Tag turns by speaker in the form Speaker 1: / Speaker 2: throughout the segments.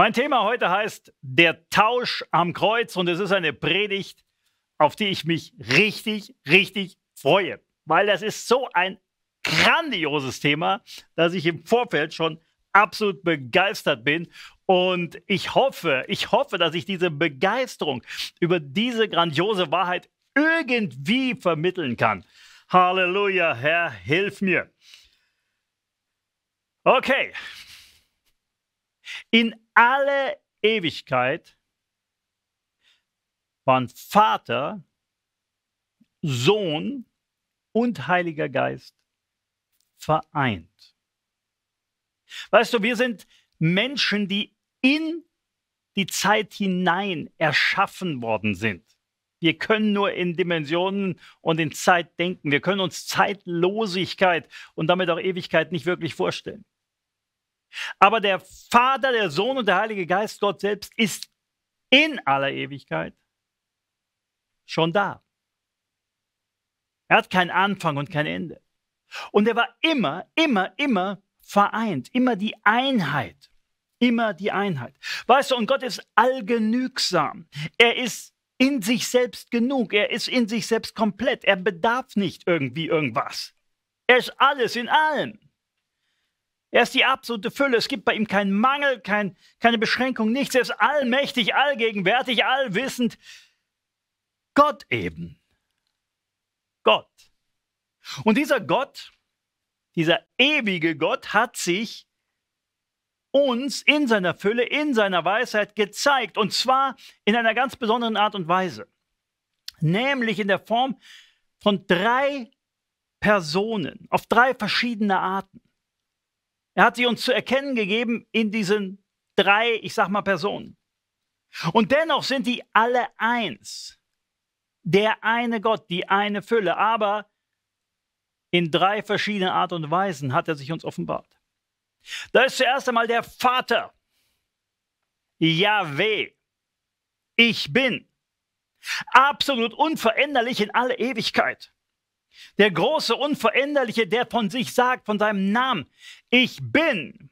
Speaker 1: Mein Thema heute heißt Der Tausch am Kreuz und es ist eine Predigt, auf die ich mich richtig, richtig freue, weil das ist so ein grandioses Thema, dass ich im Vorfeld schon absolut begeistert bin und ich hoffe, ich hoffe, dass ich diese Begeisterung über diese grandiose Wahrheit irgendwie vermitteln kann. Halleluja, Herr, hilf mir. Okay. In alle Ewigkeit waren Vater, Sohn und Heiliger Geist vereint. Weißt du, wir sind Menschen, die in die Zeit hinein erschaffen worden sind. Wir können nur in Dimensionen und in Zeit denken. Wir können uns Zeitlosigkeit und damit auch Ewigkeit nicht wirklich vorstellen. Aber der Vater, der Sohn und der Heilige Geist, Gott selbst, ist in aller Ewigkeit schon da. Er hat keinen Anfang und kein Ende. Und er war immer, immer, immer vereint, immer die Einheit, immer die Einheit. Weißt du, und Gott ist allgenügsam. Er ist in sich selbst genug, er ist in sich selbst komplett, er bedarf nicht irgendwie irgendwas. Er ist alles in allem. Er ist die absolute Fülle. Es gibt bei ihm keinen Mangel, kein, keine Beschränkung, nichts. Er ist allmächtig, allgegenwärtig, allwissend. Gott eben. Gott. Und dieser Gott, dieser ewige Gott hat sich uns in seiner Fülle, in seiner Weisheit gezeigt. Und zwar in einer ganz besonderen Art und Weise. Nämlich in der Form von drei Personen auf drei verschiedene Arten. Er hat sie uns zu erkennen gegeben in diesen drei, ich sag mal, Personen. Und dennoch sind die alle eins. Der eine Gott, die eine Fülle, aber in drei verschiedenen Art und Weisen hat er sich uns offenbart. Da ist zuerst einmal der Vater. Jahweh, ich bin absolut unveränderlich in alle Ewigkeit. Der große, unveränderliche, der von sich sagt, von seinem Namen, ich bin,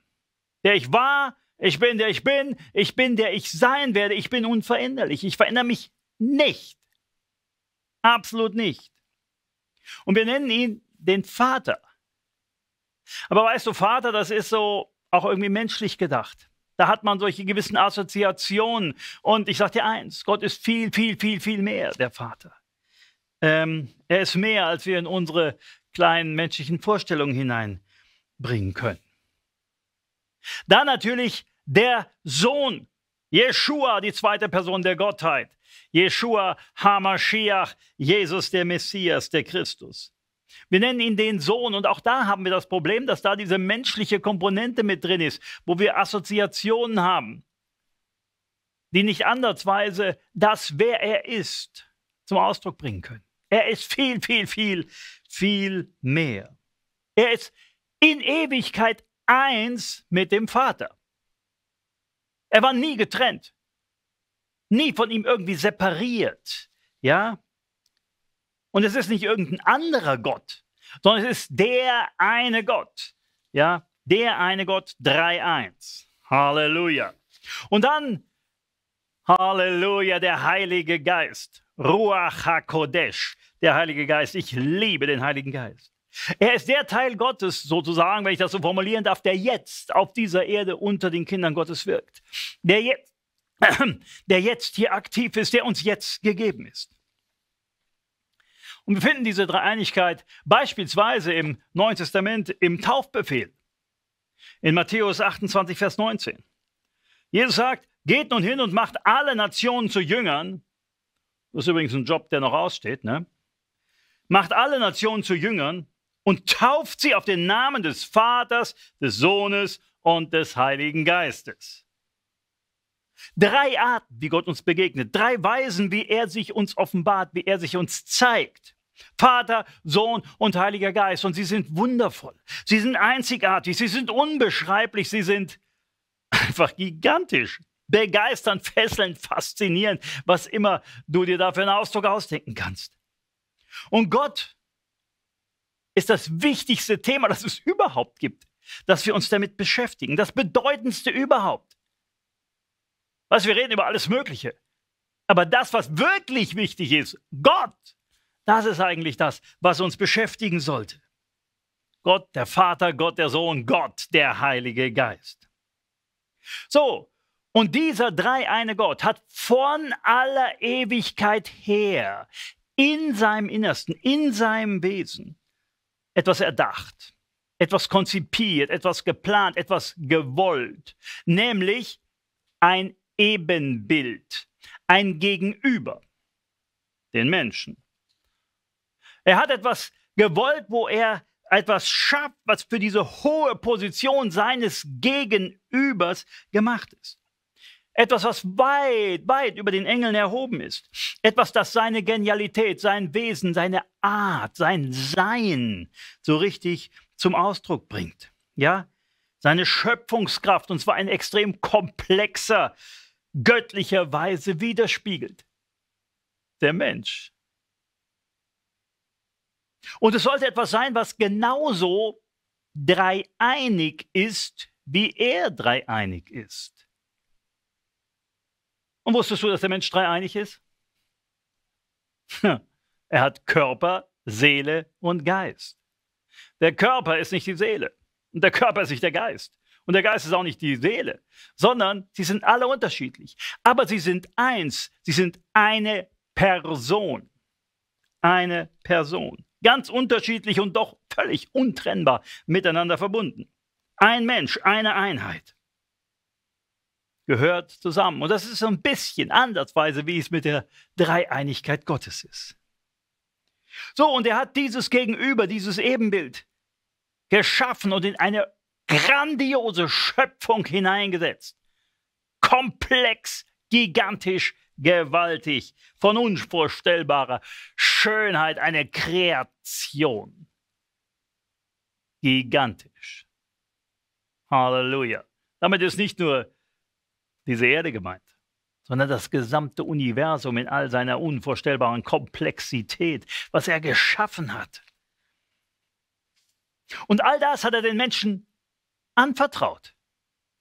Speaker 1: der ich war, ich bin, der ich bin, ich bin, der ich sein werde, ich bin unveränderlich, ich verändere mich nicht. Absolut nicht. Und wir nennen ihn den Vater. Aber weißt du, Vater, das ist so auch irgendwie menschlich gedacht. Da hat man solche gewissen Assoziationen. Und ich sage dir eins, Gott ist viel, viel, viel, viel mehr der Vater. Ähm, er ist mehr, als wir in unsere kleinen menschlichen Vorstellungen hineinbringen können. Da natürlich der Sohn, Jeshua, die zweite Person der Gottheit. Jeshua Hamashiach, Jesus der Messias, der Christus. Wir nennen ihn den Sohn und auch da haben wir das Problem, dass da diese menschliche Komponente mit drin ist, wo wir Assoziationen haben, die nicht andersweise das, wer er ist, zum Ausdruck bringen können. Er ist viel, viel, viel, viel mehr. Er ist in Ewigkeit eins mit dem Vater. Er war nie getrennt, nie von ihm irgendwie separiert, ja. Und es ist nicht irgendein anderer Gott, sondern es ist der eine Gott, ja, der eine Gott, drei eins. Halleluja. Und dann Halleluja, der Heilige Geist. Ruach HaKodesh, der Heilige Geist. Ich liebe den Heiligen Geist. Er ist der Teil Gottes, sozusagen, wenn ich das so formulieren darf, der jetzt auf dieser Erde unter den Kindern Gottes wirkt. Der jetzt, der jetzt hier aktiv ist, der uns jetzt gegeben ist. Und wir finden diese Dreieinigkeit beispielsweise im Neuen Testament im Taufbefehl. In Matthäus 28, Vers 19. Jesus sagt, Geht nun hin und macht alle Nationen zu Jüngern. Das ist übrigens ein Job, der noch aussteht. Ne? Macht alle Nationen zu Jüngern und tauft sie auf den Namen des Vaters, des Sohnes und des Heiligen Geistes. Drei Arten, wie Gott uns begegnet, drei Weisen, wie er sich uns offenbart, wie er sich uns zeigt. Vater, Sohn und Heiliger Geist. Und sie sind wundervoll. Sie sind einzigartig. Sie sind unbeschreiblich. Sie sind einfach gigantisch begeistern, fesseln, faszinieren, was immer du dir dafür einen Ausdruck ausdenken kannst. Und Gott ist das wichtigste Thema, das es überhaupt gibt, dass wir uns damit beschäftigen. Das bedeutendste überhaupt. Was wir reden über alles Mögliche. Aber das, was wirklich wichtig ist, Gott, das ist eigentlich das, was uns beschäftigen sollte. Gott der Vater, Gott der Sohn, Gott der Heilige Geist. So, und dieser dreieine Gott hat von aller Ewigkeit her in seinem Innersten, in seinem Wesen etwas erdacht, etwas konzipiert, etwas geplant, etwas gewollt, nämlich ein Ebenbild, ein Gegenüber, den Menschen. Er hat etwas gewollt, wo er etwas schafft, was für diese hohe Position seines Gegenübers gemacht ist. Etwas, was weit, weit über den Engeln erhoben ist. Etwas, das seine Genialität, sein Wesen, seine Art, sein Sein so richtig zum Ausdruck bringt. Ja, seine Schöpfungskraft und zwar in extrem komplexer, göttlicher Weise widerspiegelt. Der Mensch. Und es sollte etwas sein, was genauso dreieinig ist, wie er dreieinig ist. Und wusstest du, dass der Mensch dreieinig ist? Hm. Er hat Körper, Seele und Geist. Der Körper ist nicht die Seele. Und der Körper ist nicht der Geist. Und der Geist ist auch nicht die Seele, sondern sie sind alle unterschiedlich. Aber sie sind eins. Sie sind eine Person. Eine Person. Ganz unterschiedlich und doch völlig untrennbar miteinander verbunden. Ein Mensch, eine Einheit gehört zusammen. Und das ist so ein bisschen andersweise, wie es mit der Dreieinigkeit Gottes ist. So, und er hat dieses Gegenüber, dieses Ebenbild geschaffen und in eine grandiose Schöpfung hineingesetzt. Komplex, gigantisch, gewaltig, von unvorstellbarer Schönheit, eine Kreation. Gigantisch. Halleluja. Damit ist nicht nur diese Erde gemeint, sondern das gesamte Universum in all seiner unvorstellbaren Komplexität, was er geschaffen hat. Und all das hat er den Menschen anvertraut.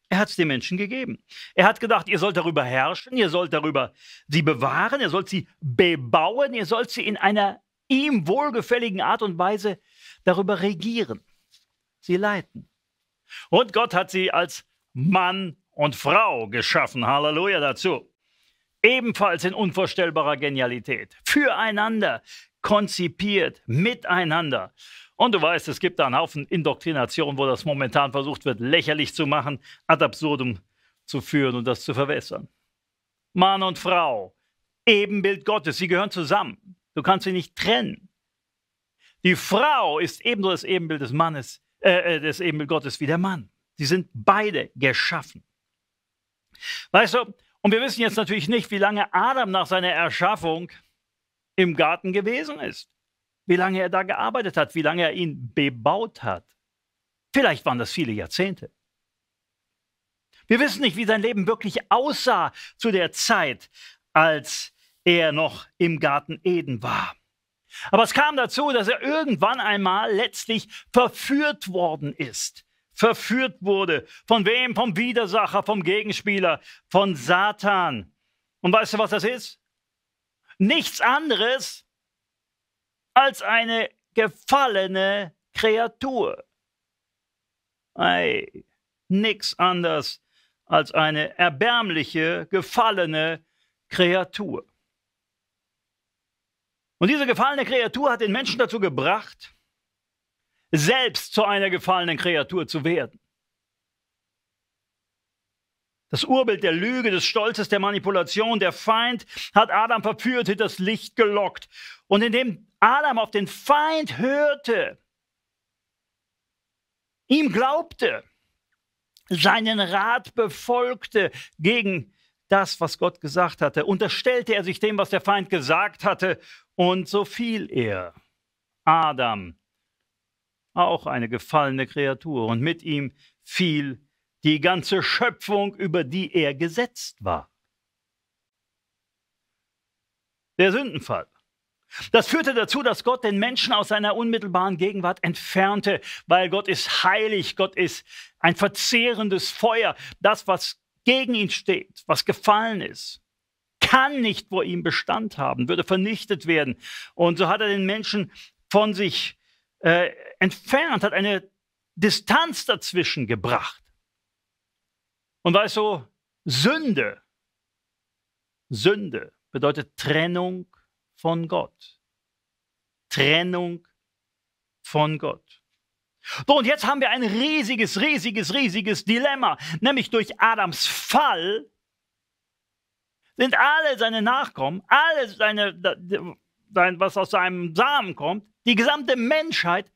Speaker 1: Er hat es den Menschen gegeben. Er hat gedacht, ihr sollt darüber herrschen, ihr sollt darüber sie bewahren, ihr sollt sie bebauen, ihr sollt sie in einer ihm wohlgefälligen Art und Weise darüber regieren, sie leiten. Und Gott hat sie als Mann und Frau geschaffen. Halleluja dazu. Ebenfalls in unvorstellbarer Genialität. Füreinander konzipiert, miteinander. Und du weißt, es gibt da einen Haufen Indoktrination, wo das momentan versucht wird, lächerlich zu machen, ad absurdum zu führen und das zu verwässern. Mann und Frau, Ebenbild Gottes, sie gehören zusammen. Du kannst sie nicht trennen. Die Frau ist ebenso das Ebenbild des Mannes, äh, äh des Ebenbild Gottes wie der Mann. Sie sind beide geschaffen. Weißt du, und wir wissen jetzt natürlich nicht, wie lange Adam nach seiner Erschaffung im Garten gewesen ist, wie lange er da gearbeitet hat, wie lange er ihn bebaut hat. Vielleicht waren das viele Jahrzehnte. Wir wissen nicht, wie sein Leben wirklich aussah zu der Zeit, als er noch im Garten Eden war. Aber es kam dazu, dass er irgendwann einmal letztlich verführt worden ist verführt wurde. Von wem? Vom Widersacher, vom Gegenspieler, von Satan. Und weißt du, was das ist? Nichts anderes als eine gefallene Kreatur. Ei, nix anders als eine erbärmliche, gefallene Kreatur. Und diese gefallene Kreatur hat den Menschen dazu gebracht, selbst zu einer gefallenen Kreatur zu werden. Das Urbild der Lüge, des Stolzes, der Manipulation, der Feind hat Adam verführt, hat das Licht gelockt. Und indem Adam auf den Feind hörte, ihm glaubte, seinen Rat befolgte gegen das, was Gott gesagt hatte, unterstellte er sich dem, was der Feind gesagt hatte, und so fiel er. Adam auch eine gefallene Kreatur, und mit ihm fiel die ganze Schöpfung, über die er gesetzt war. Der Sündenfall. Das führte dazu, dass Gott den Menschen aus seiner unmittelbaren Gegenwart entfernte, weil Gott ist heilig, Gott ist ein verzehrendes Feuer. Das, was gegen ihn steht, was gefallen ist, kann nicht vor ihm Bestand haben, würde vernichtet werden. Und so hat er den Menschen von sich äh, entfernt, hat eine Distanz dazwischen gebracht. Und weißt du, Sünde, Sünde bedeutet Trennung von Gott. Trennung von Gott. So, und jetzt haben wir ein riesiges, riesiges, riesiges Dilemma, nämlich durch Adams Fall sind alle seine Nachkommen, alle seine dein, was aus seinem Samen kommt, die gesamte Menschheit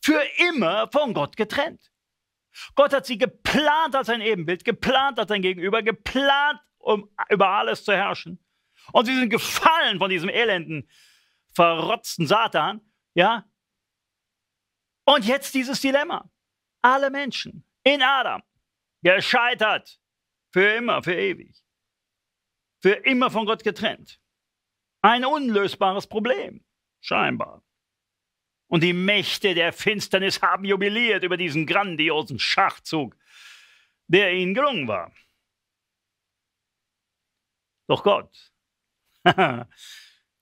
Speaker 1: für immer von Gott getrennt. Gott hat sie geplant als ein Ebenbild, geplant als ein Gegenüber, geplant, um über alles zu herrschen. Und sie sind gefallen von diesem elenden, verrotzten Satan, ja? Und jetzt dieses Dilemma. Alle Menschen in Adam, gescheitert, für immer, für ewig, für immer von Gott getrennt. Ein unlösbares Problem, scheinbar. Und die Mächte der Finsternis haben jubiliert über diesen grandiosen Schachzug, der ihnen gelungen war. Doch Gott,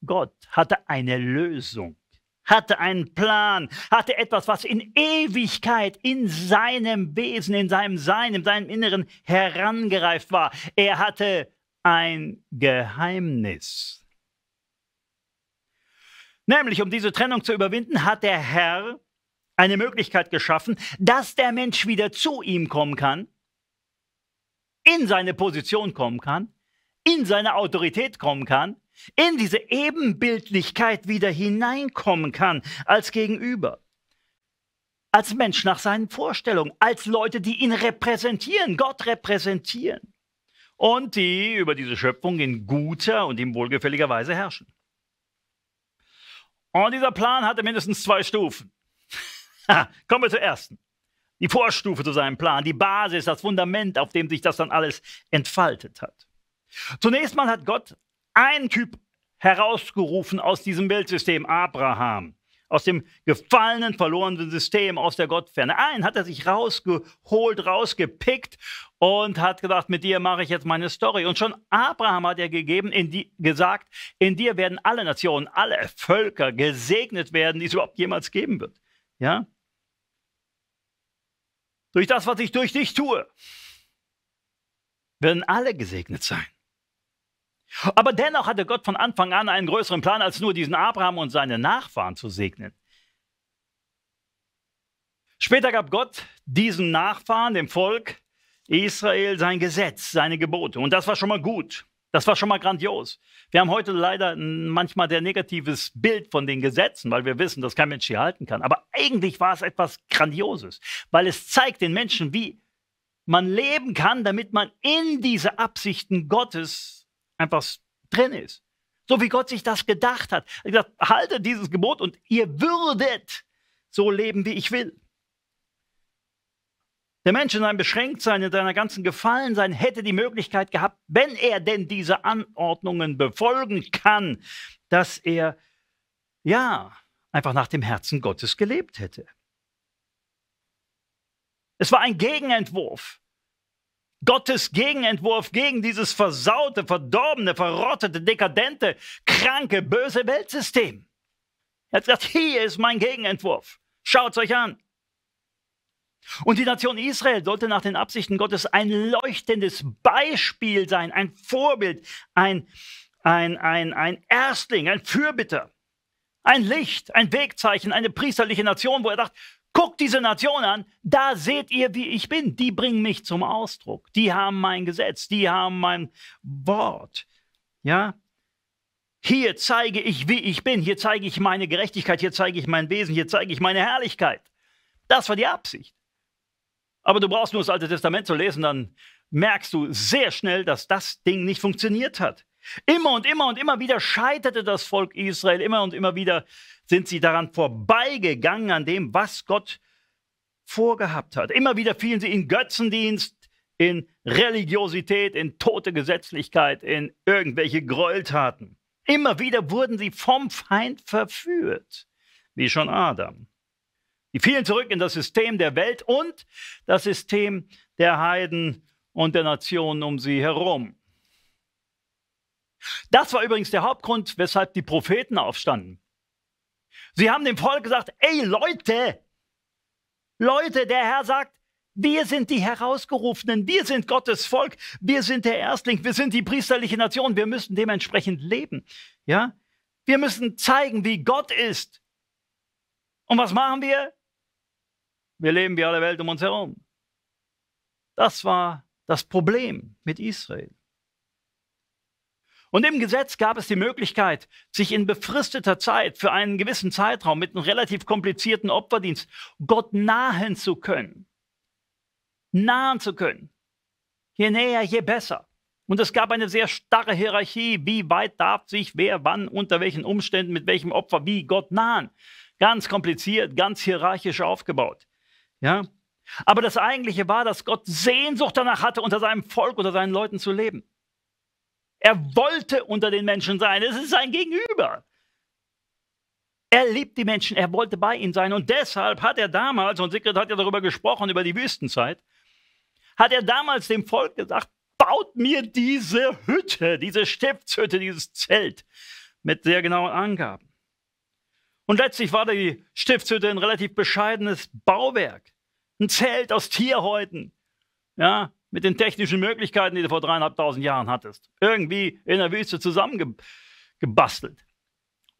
Speaker 1: Gott hatte eine Lösung, hatte einen Plan, hatte etwas, was in Ewigkeit in seinem Wesen, in seinem Sein, in seinem Inneren herangereift war. Er hatte ein Geheimnis. Nämlich, um diese Trennung zu überwinden, hat der Herr eine Möglichkeit geschaffen, dass der Mensch wieder zu ihm kommen kann, in seine Position kommen kann, in seine Autorität kommen kann, in diese Ebenbildlichkeit wieder hineinkommen kann als Gegenüber, als Mensch nach seinen Vorstellungen, als Leute, die ihn repräsentieren, Gott repräsentieren und die über diese Schöpfung in guter und ihm wohlgefälliger Weise herrschen. Und dieser Plan hatte mindestens zwei Stufen. Kommen wir zur ersten. Die Vorstufe zu seinem Plan, die Basis, das Fundament, auf dem sich das dann alles entfaltet hat. Zunächst mal hat Gott einen Typ herausgerufen aus diesem Weltsystem, Abraham aus dem gefallenen, verlorenen System, aus der Gottferne. Ein hat er sich rausgeholt, rausgepickt und hat gedacht, mit dir mache ich jetzt meine Story. Und schon Abraham hat er gegeben, in die, gesagt, in dir werden alle Nationen, alle Völker gesegnet werden, die es überhaupt jemals geben wird. Ja? Durch das, was ich durch dich tue, werden alle gesegnet sein. Aber dennoch hatte Gott von Anfang an einen größeren Plan, als nur diesen Abraham und seine Nachfahren zu segnen. Später gab Gott diesen Nachfahren, dem Volk Israel, sein Gesetz, seine Gebote. Und das war schon mal gut. Das war schon mal grandios. Wir haben heute leider manchmal sehr negatives Bild von den Gesetzen, weil wir wissen, dass kein Mensch sie halten kann. Aber eigentlich war es etwas Grandioses, weil es zeigt den Menschen, wie man leben kann, damit man in diese Absichten Gottes einfach drin ist. So wie Gott sich das gedacht hat. Er hat gesagt, haltet dieses Gebot und ihr würdet so leben, wie ich will. Der Mensch in seinem Beschränktsein, in seiner ganzen Gefallensein hätte die Möglichkeit gehabt, wenn er denn diese Anordnungen befolgen kann, dass er, ja, einfach nach dem Herzen Gottes gelebt hätte. Es war ein Gegenentwurf Gottes Gegenentwurf gegen dieses versaute, verdorbene, verrottete, dekadente, kranke, böse Weltsystem. Er hat gesagt, hier ist mein Gegenentwurf. Schaut's euch an. Und die Nation Israel sollte nach den Absichten Gottes ein leuchtendes Beispiel sein, ein Vorbild, ein, ein, ein, ein Erstling, ein Fürbitter, ein Licht, ein Wegzeichen, eine priesterliche Nation, wo er dachte, Guckt diese Nation an, da seht ihr, wie ich bin. Die bringen mich zum Ausdruck. Die haben mein Gesetz, die haben mein Wort. Ja? Hier zeige ich, wie ich bin. Hier zeige ich meine Gerechtigkeit, hier zeige ich mein Wesen, hier zeige ich meine Herrlichkeit. Das war die Absicht. Aber du brauchst nur das Alte Testament zu lesen, dann merkst du sehr schnell, dass das Ding nicht funktioniert hat. Immer und immer und immer wieder scheiterte das Volk Israel, immer und immer wieder sind sie daran vorbeigegangen, an dem, was Gott vorgehabt hat. Immer wieder fielen sie in Götzendienst, in Religiosität, in tote Gesetzlichkeit, in irgendwelche Gräueltaten. Immer wieder wurden sie vom Feind verführt, wie schon Adam. Die fielen zurück in das System der Welt und das System der Heiden und der Nationen um sie herum. Das war übrigens der Hauptgrund, weshalb die Propheten aufstanden. Sie haben dem Volk gesagt, ey Leute, Leute, der Herr sagt, wir sind die Herausgerufenen, wir sind Gottes Volk, wir sind der Erstling, wir sind die priesterliche Nation, wir müssen dementsprechend leben. Ja? Wir müssen zeigen, wie Gott ist. Und was machen wir? Wir leben wie alle Welt um uns herum. Das war das Problem mit Israel. Und im Gesetz gab es die Möglichkeit, sich in befristeter Zeit für einen gewissen Zeitraum mit einem relativ komplizierten Opferdienst Gott nahen zu können. Nahen zu können. Je näher, je besser. Und es gab eine sehr starre Hierarchie, wie weit darf sich wer wann, unter welchen Umständen, mit welchem Opfer, wie Gott nahen. Ganz kompliziert, ganz hierarchisch aufgebaut. Ja? Aber das Eigentliche war, dass Gott Sehnsucht danach hatte, unter seinem Volk, unter seinen Leuten zu leben. Er wollte unter den Menschen sein. Es ist sein Gegenüber. Er liebt die Menschen, er wollte bei ihnen sein. Und deshalb hat er damals, und Sigrid hat ja darüber gesprochen, über die Wüstenzeit, hat er damals dem Volk gesagt, baut mir diese Hütte, diese Stiftshütte, dieses Zelt mit sehr genauen Angaben. Und letztlich war die Stiftshütte ein relativ bescheidenes Bauwerk. Ein Zelt aus Tierhäuten, ja, mit den technischen Möglichkeiten, die du vor dreieinhalbtausend Jahren hattest. Irgendwie in der Wüste zusammengebastelt.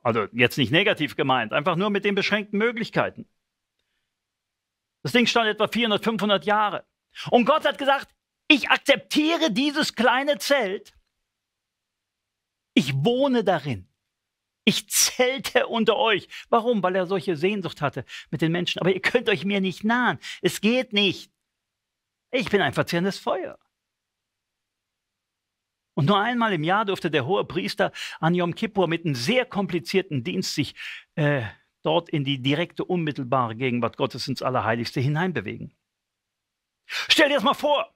Speaker 1: Also jetzt nicht negativ gemeint, einfach nur mit den beschränkten Möglichkeiten. Das Ding stand etwa 400, 500 Jahre. Und Gott hat gesagt, ich akzeptiere dieses kleine Zelt. Ich wohne darin. Ich zelte unter euch. Warum? Weil er solche Sehnsucht hatte mit den Menschen. Aber ihr könnt euch mir nicht nahen. Es geht nicht. Ich bin ein verzehrendes Feuer. Und nur einmal im Jahr durfte der hohe Priester an Yom Kippur mit einem sehr komplizierten Dienst sich äh, dort in die direkte, unmittelbare Gegenwart Gottes ins Allerheiligste hineinbewegen. Stell dir das mal vor.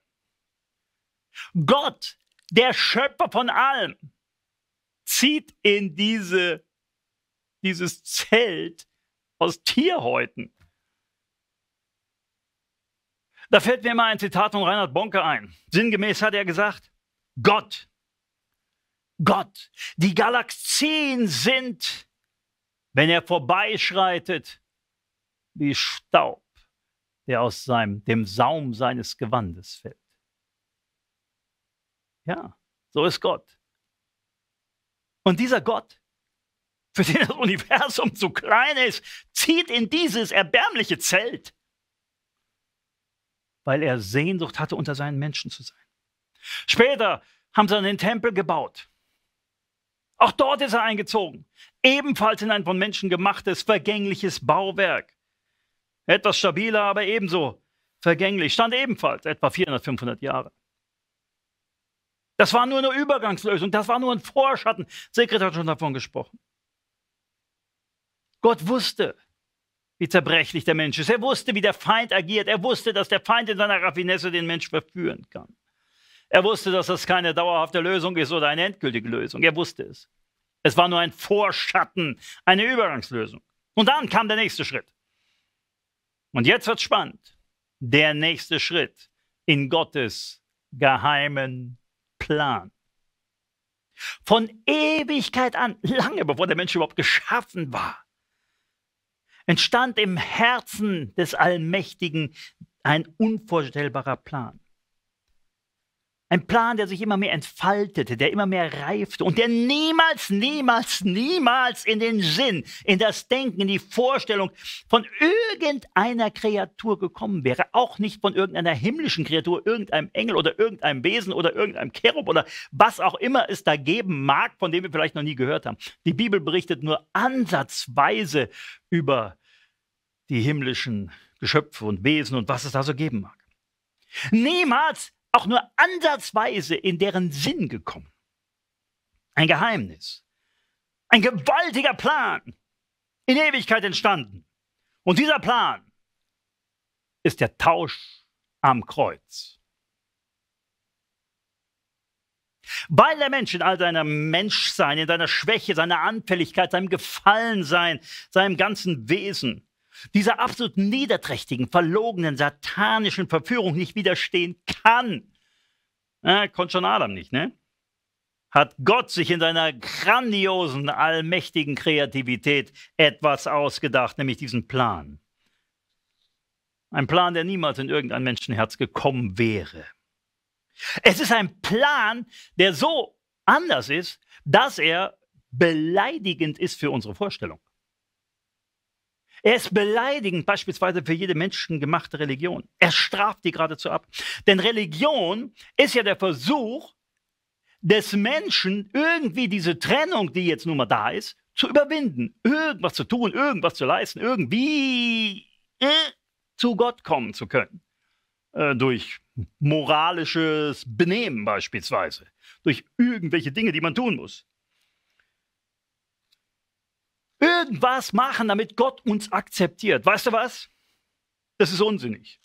Speaker 1: Gott, der Schöpfer von allem, zieht in diese, dieses Zelt aus Tierhäuten. Da fällt mir immer ein Zitat von Reinhard Bonke ein. Sinngemäß hat er gesagt, Gott, Gott, die Galaxien sind, wenn er vorbeischreitet, wie Staub, der aus seinem, dem Saum seines Gewandes fällt. Ja, so ist Gott. Und dieser Gott, für den das Universum zu klein ist, zieht in dieses erbärmliche Zelt weil er Sehnsucht hatte, unter seinen Menschen zu sein. Später haben sie einen Tempel gebaut. Auch dort ist er eingezogen. Ebenfalls in ein von Menschen gemachtes, vergängliches Bauwerk. Etwas stabiler, aber ebenso vergänglich. Stand ebenfalls etwa 400, 500 Jahre. Das war nur eine Übergangslösung. Das war nur ein Vorschatten. Sigrid hat schon davon gesprochen. Gott wusste, wie zerbrechlich der Mensch ist. Er wusste, wie der Feind agiert. Er wusste, dass der Feind in seiner Raffinesse den Mensch verführen kann. Er wusste, dass das keine dauerhafte Lösung ist oder eine endgültige Lösung. Er wusste es. Es war nur ein Vorschatten, eine Übergangslösung. Und dann kam der nächste Schritt. Und jetzt wird's spannend. Der nächste Schritt in Gottes geheimen Plan. Von Ewigkeit an, lange bevor der Mensch überhaupt geschaffen war, entstand im Herzen des Allmächtigen ein unvorstellbarer Plan. Ein Plan, der sich immer mehr entfaltete, der immer mehr reifte und der niemals, niemals, niemals in den Sinn, in das Denken, in die Vorstellung von irgendeiner Kreatur gekommen wäre. Auch nicht von irgendeiner himmlischen Kreatur, irgendeinem Engel oder irgendeinem Wesen oder irgendeinem Cherub oder was auch immer es da geben mag, von dem wir vielleicht noch nie gehört haben. Die Bibel berichtet nur ansatzweise über die himmlischen Geschöpfe und Wesen und was es da so geben mag. Niemals auch nur ansatzweise in deren Sinn gekommen. Ein Geheimnis, ein gewaltiger Plan, in Ewigkeit entstanden. Und dieser Plan ist der Tausch am Kreuz. Weil der Mensch in all seinem Menschsein, in seiner Schwäche, seiner Anfälligkeit, seinem Gefallensein, seinem ganzen Wesen dieser absolut niederträchtigen, verlogenen, satanischen Verführung nicht widerstehen kann. Äh, konnte schon Adam nicht, ne? Hat Gott sich in seiner grandiosen, allmächtigen Kreativität etwas ausgedacht, nämlich diesen Plan. Ein Plan, der niemals in irgendein Menschenherz gekommen wäre. Es ist ein Plan, der so anders ist, dass er beleidigend ist für unsere Vorstellung. Er ist beleidigend beispielsweise für jede menschengemachte Religion. Er straft die geradezu ab. Denn Religion ist ja der Versuch des Menschen, irgendwie diese Trennung, die jetzt nun mal da ist, zu überwinden, irgendwas zu tun, irgendwas zu leisten, irgendwie äh, zu Gott kommen zu können. Äh, durch moralisches Benehmen beispielsweise, durch irgendwelche Dinge, die man tun muss irgendwas machen, damit Gott uns akzeptiert. Weißt du was? Das ist unsinnig.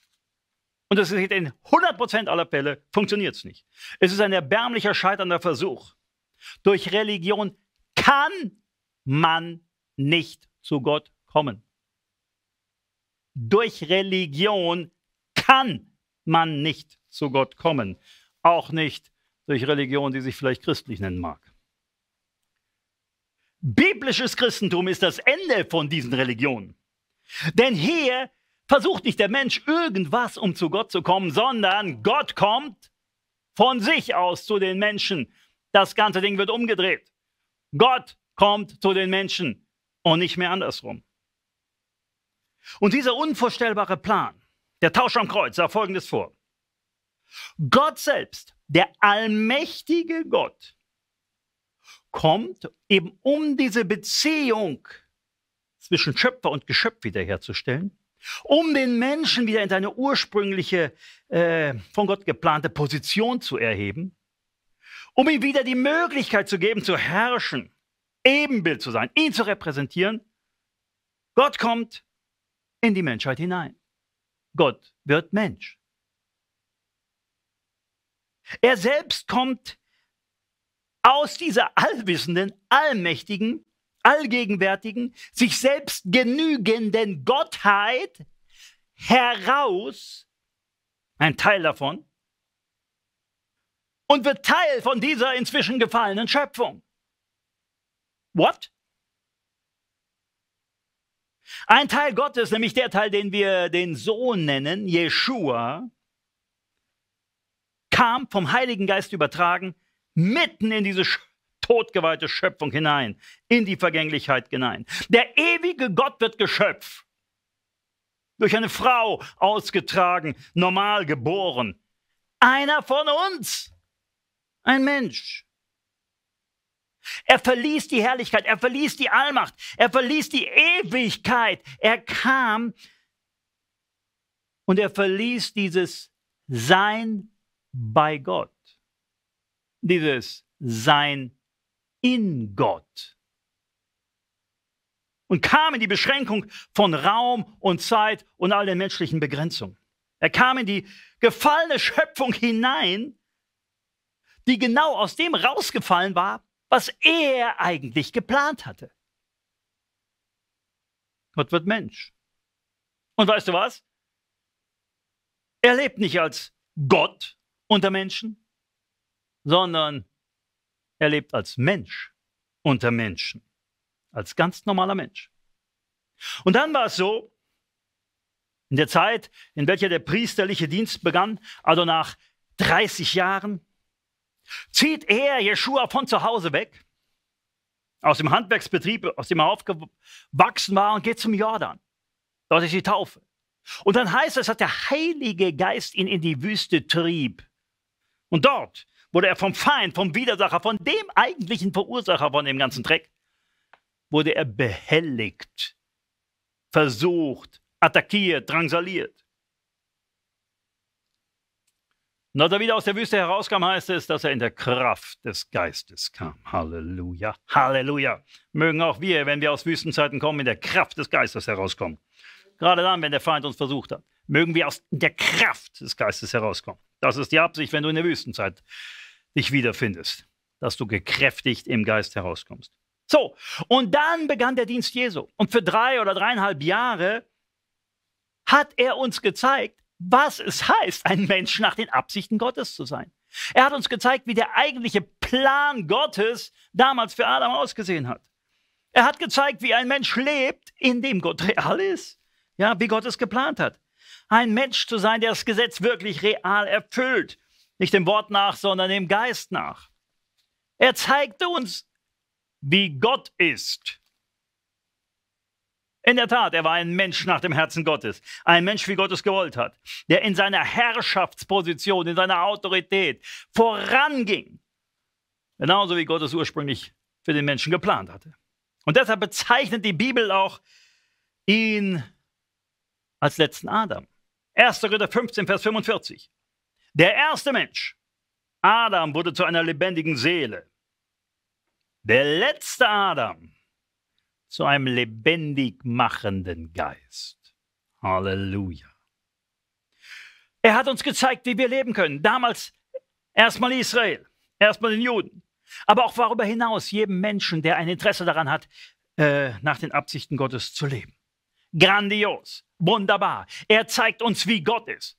Speaker 1: Und das ist in 100% aller Fälle funktioniert es nicht. Es ist ein erbärmlicher, scheiternder Versuch. Durch Religion kann man nicht zu Gott kommen. Durch Religion kann man nicht zu Gott kommen. Auch nicht durch Religion, die sich vielleicht christlich nennen mag. Biblisches Christentum ist das Ende von diesen Religionen. Denn hier versucht nicht der Mensch irgendwas, um zu Gott zu kommen, sondern Gott kommt von sich aus zu den Menschen. Das ganze Ding wird umgedreht. Gott kommt zu den Menschen und nicht mehr andersrum. Und dieser unvorstellbare Plan, der Tausch am Kreuz, sah folgendes vor. Gott selbst, der allmächtige Gott, kommt, eben um diese Beziehung zwischen Schöpfer und Geschöpf wiederherzustellen, um den Menschen wieder in seine ursprüngliche, äh, von Gott geplante Position zu erheben, um ihm wieder die Möglichkeit zu geben, zu herrschen, Ebenbild zu sein, ihn zu repräsentieren. Gott kommt in die Menschheit hinein. Gott wird Mensch. Er selbst kommt aus dieser allwissenden, allmächtigen, allgegenwärtigen, sich selbst genügenden Gottheit heraus, ein Teil davon, und wird Teil von dieser inzwischen gefallenen Schöpfung. What? Ein Teil Gottes, nämlich der Teil, den wir den Sohn nennen, Jeshua, kam vom Heiligen Geist übertragen mitten in diese todgeweihte Schöpfung hinein, in die Vergänglichkeit hinein. Der ewige Gott wird Geschöpf, durch eine Frau ausgetragen, normal geboren. Einer von uns, ein Mensch. Er verließ die Herrlichkeit, er verließ die Allmacht, er verließ die Ewigkeit. Er kam und er verließ dieses Sein bei Gott dieses Sein in Gott. Und kam in die Beschränkung von Raum und Zeit und all den menschlichen Begrenzungen. Er kam in die gefallene Schöpfung hinein, die genau aus dem rausgefallen war, was er eigentlich geplant hatte. Gott wird Mensch. Und weißt du was? Er lebt nicht als Gott unter Menschen, sondern er lebt als Mensch unter Menschen, als ganz normaler Mensch. Und dann war es so, in der Zeit, in welcher der priesterliche Dienst begann, also nach 30 Jahren, zieht er Jeschua von zu Hause weg, aus dem Handwerksbetrieb, aus dem er aufgewachsen war, und geht zum Jordan. Dort ist die Taufe. Und dann heißt es, dass der Heilige Geist ihn in die Wüste trieb. Und dort wurde er vom Feind, vom Widersacher, von dem eigentlichen Verursacher von dem ganzen Dreck, wurde er behelligt, versucht, attackiert, drangsaliert. Und als er wieder aus der Wüste herauskam, heißt es, dass er in der Kraft des Geistes kam. Halleluja, Halleluja. Mögen auch wir, wenn wir aus Wüstenzeiten kommen, in der Kraft des Geistes herauskommen. Gerade dann, wenn der Feind uns versucht hat, mögen wir aus der Kraft des Geistes herauskommen. Das ist die Absicht, wenn du in der Wüstenzeit dich wiederfindest, dass du gekräftigt im Geist herauskommst. So, und dann begann der Dienst Jesu. Und für drei oder dreieinhalb Jahre hat er uns gezeigt, was es heißt, ein Mensch nach den Absichten Gottes zu sein. Er hat uns gezeigt, wie der eigentliche Plan Gottes damals für Adam ausgesehen hat. Er hat gezeigt, wie ein Mensch lebt, in dem Gott real ist. Ja, wie Gott es geplant hat. Ein Mensch zu sein, der das Gesetz wirklich real erfüllt. Nicht dem Wort nach, sondern dem Geist nach. Er zeigt uns, wie Gott ist. In der Tat, er war ein Mensch nach dem Herzen Gottes, ein Mensch, wie Gott es gewollt hat, der in seiner Herrschaftsposition, in seiner Autorität voranging, genauso wie Gott es ursprünglich für den Menschen geplant hatte. Und deshalb bezeichnet die Bibel auch ihn als letzten Adam. 1. Ritter 15, Vers 45. Der erste Mensch, Adam, wurde zu einer lebendigen Seele. Der letzte Adam zu einem lebendig machenden Geist. Halleluja. Er hat uns gezeigt, wie wir leben können. Damals erstmal Israel, erstmal den Juden, aber auch darüber hinaus jedem Menschen, der ein Interesse daran hat, äh, nach den Absichten Gottes zu leben. Grandios, wunderbar. Er zeigt uns, wie Gott ist.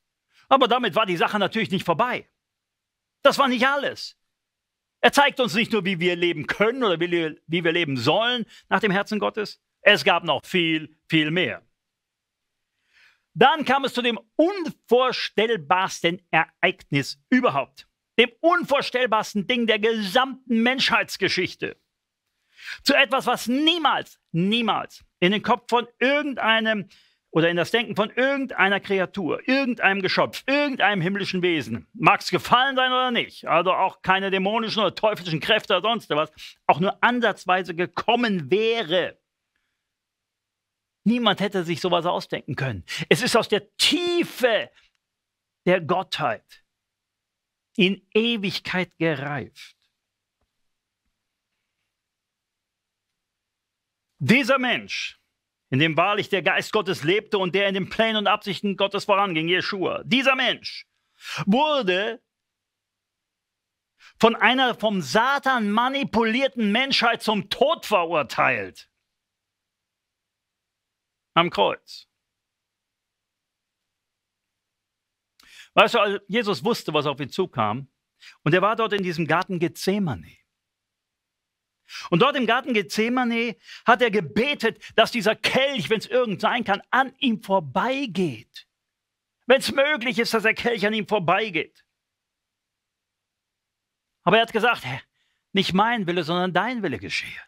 Speaker 1: Aber damit war die Sache natürlich nicht vorbei. Das war nicht alles. Er zeigt uns nicht nur, wie wir leben können oder wie wir leben sollen nach dem Herzen Gottes. Es gab noch viel, viel mehr. Dann kam es zu dem unvorstellbarsten Ereignis überhaupt, dem unvorstellbarsten Ding der gesamten Menschheitsgeschichte. Zu etwas, was niemals, niemals in den Kopf von irgendeinem oder in das Denken von irgendeiner Kreatur, irgendeinem Geschöpf, irgendeinem himmlischen Wesen. Mag es gefallen sein oder nicht, also auch keine dämonischen oder teuflischen Kräfte oder sonst was, auch nur ansatzweise gekommen wäre. Niemand hätte sich sowas ausdenken können. Es ist aus der Tiefe der Gottheit in Ewigkeit gereift. Dieser Mensch, in dem wahrlich der Geist Gottes lebte und der in den Plänen und Absichten Gottes voranging, Jeschua. Dieser Mensch wurde von einer vom Satan manipulierten Menschheit zum Tod verurteilt. Am Kreuz. Weißt du, Jesus wusste, was auf ihn zukam. Und er war dort in diesem Garten Gethsemane. Und dort im Garten Gethsemane hat er gebetet, dass dieser Kelch, wenn es irgend sein kann, an ihm vorbeigeht. Wenn es möglich ist, dass der Kelch an ihm vorbeigeht. Aber er hat gesagt, Herr, nicht mein Wille, sondern dein Wille geschehe.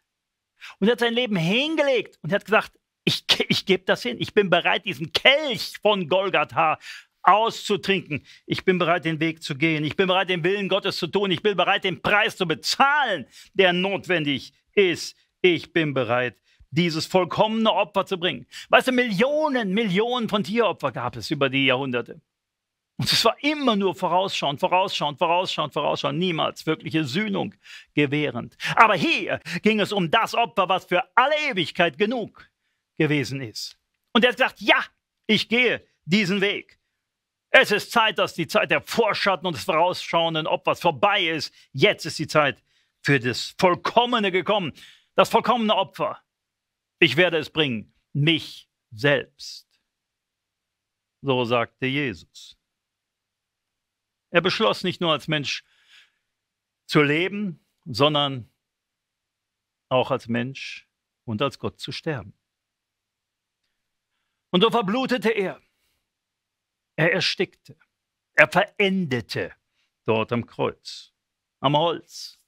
Speaker 1: Und er hat sein Leben hingelegt und er hat gesagt, ich, ich gebe das hin. Ich bin bereit, diesen Kelch von Golgatha auszutrinken. Ich bin bereit, den Weg zu gehen. Ich bin bereit, den Willen Gottes zu tun. Ich bin bereit, den Preis zu bezahlen, der notwendig ist. Ich bin bereit, dieses vollkommene Opfer zu bringen. Weißt du, Millionen, Millionen von Tieropfer gab es über die Jahrhunderte. Und es war immer nur vorausschauend, vorausschauend, vorausschauend, vorausschauend, niemals wirkliche Sühnung gewährend. Aber hier ging es um das Opfer, was für alle Ewigkeit genug gewesen ist. Und er hat gesagt, ja, ich gehe diesen Weg. Es ist Zeit, dass die Zeit der Vorschatten und des vorausschauenden Opfers vorbei ist. Jetzt ist die Zeit für das Vollkommene gekommen, das vollkommene Opfer. Ich werde es bringen, mich selbst. So sagte Jesus. Er beschloss nicht nur als Mensch zu leben, sondern auch als Mensch und als Gott zu sterben. Und so verblutete er er erstickte. Er verendete dort am Kreuz, am Holz.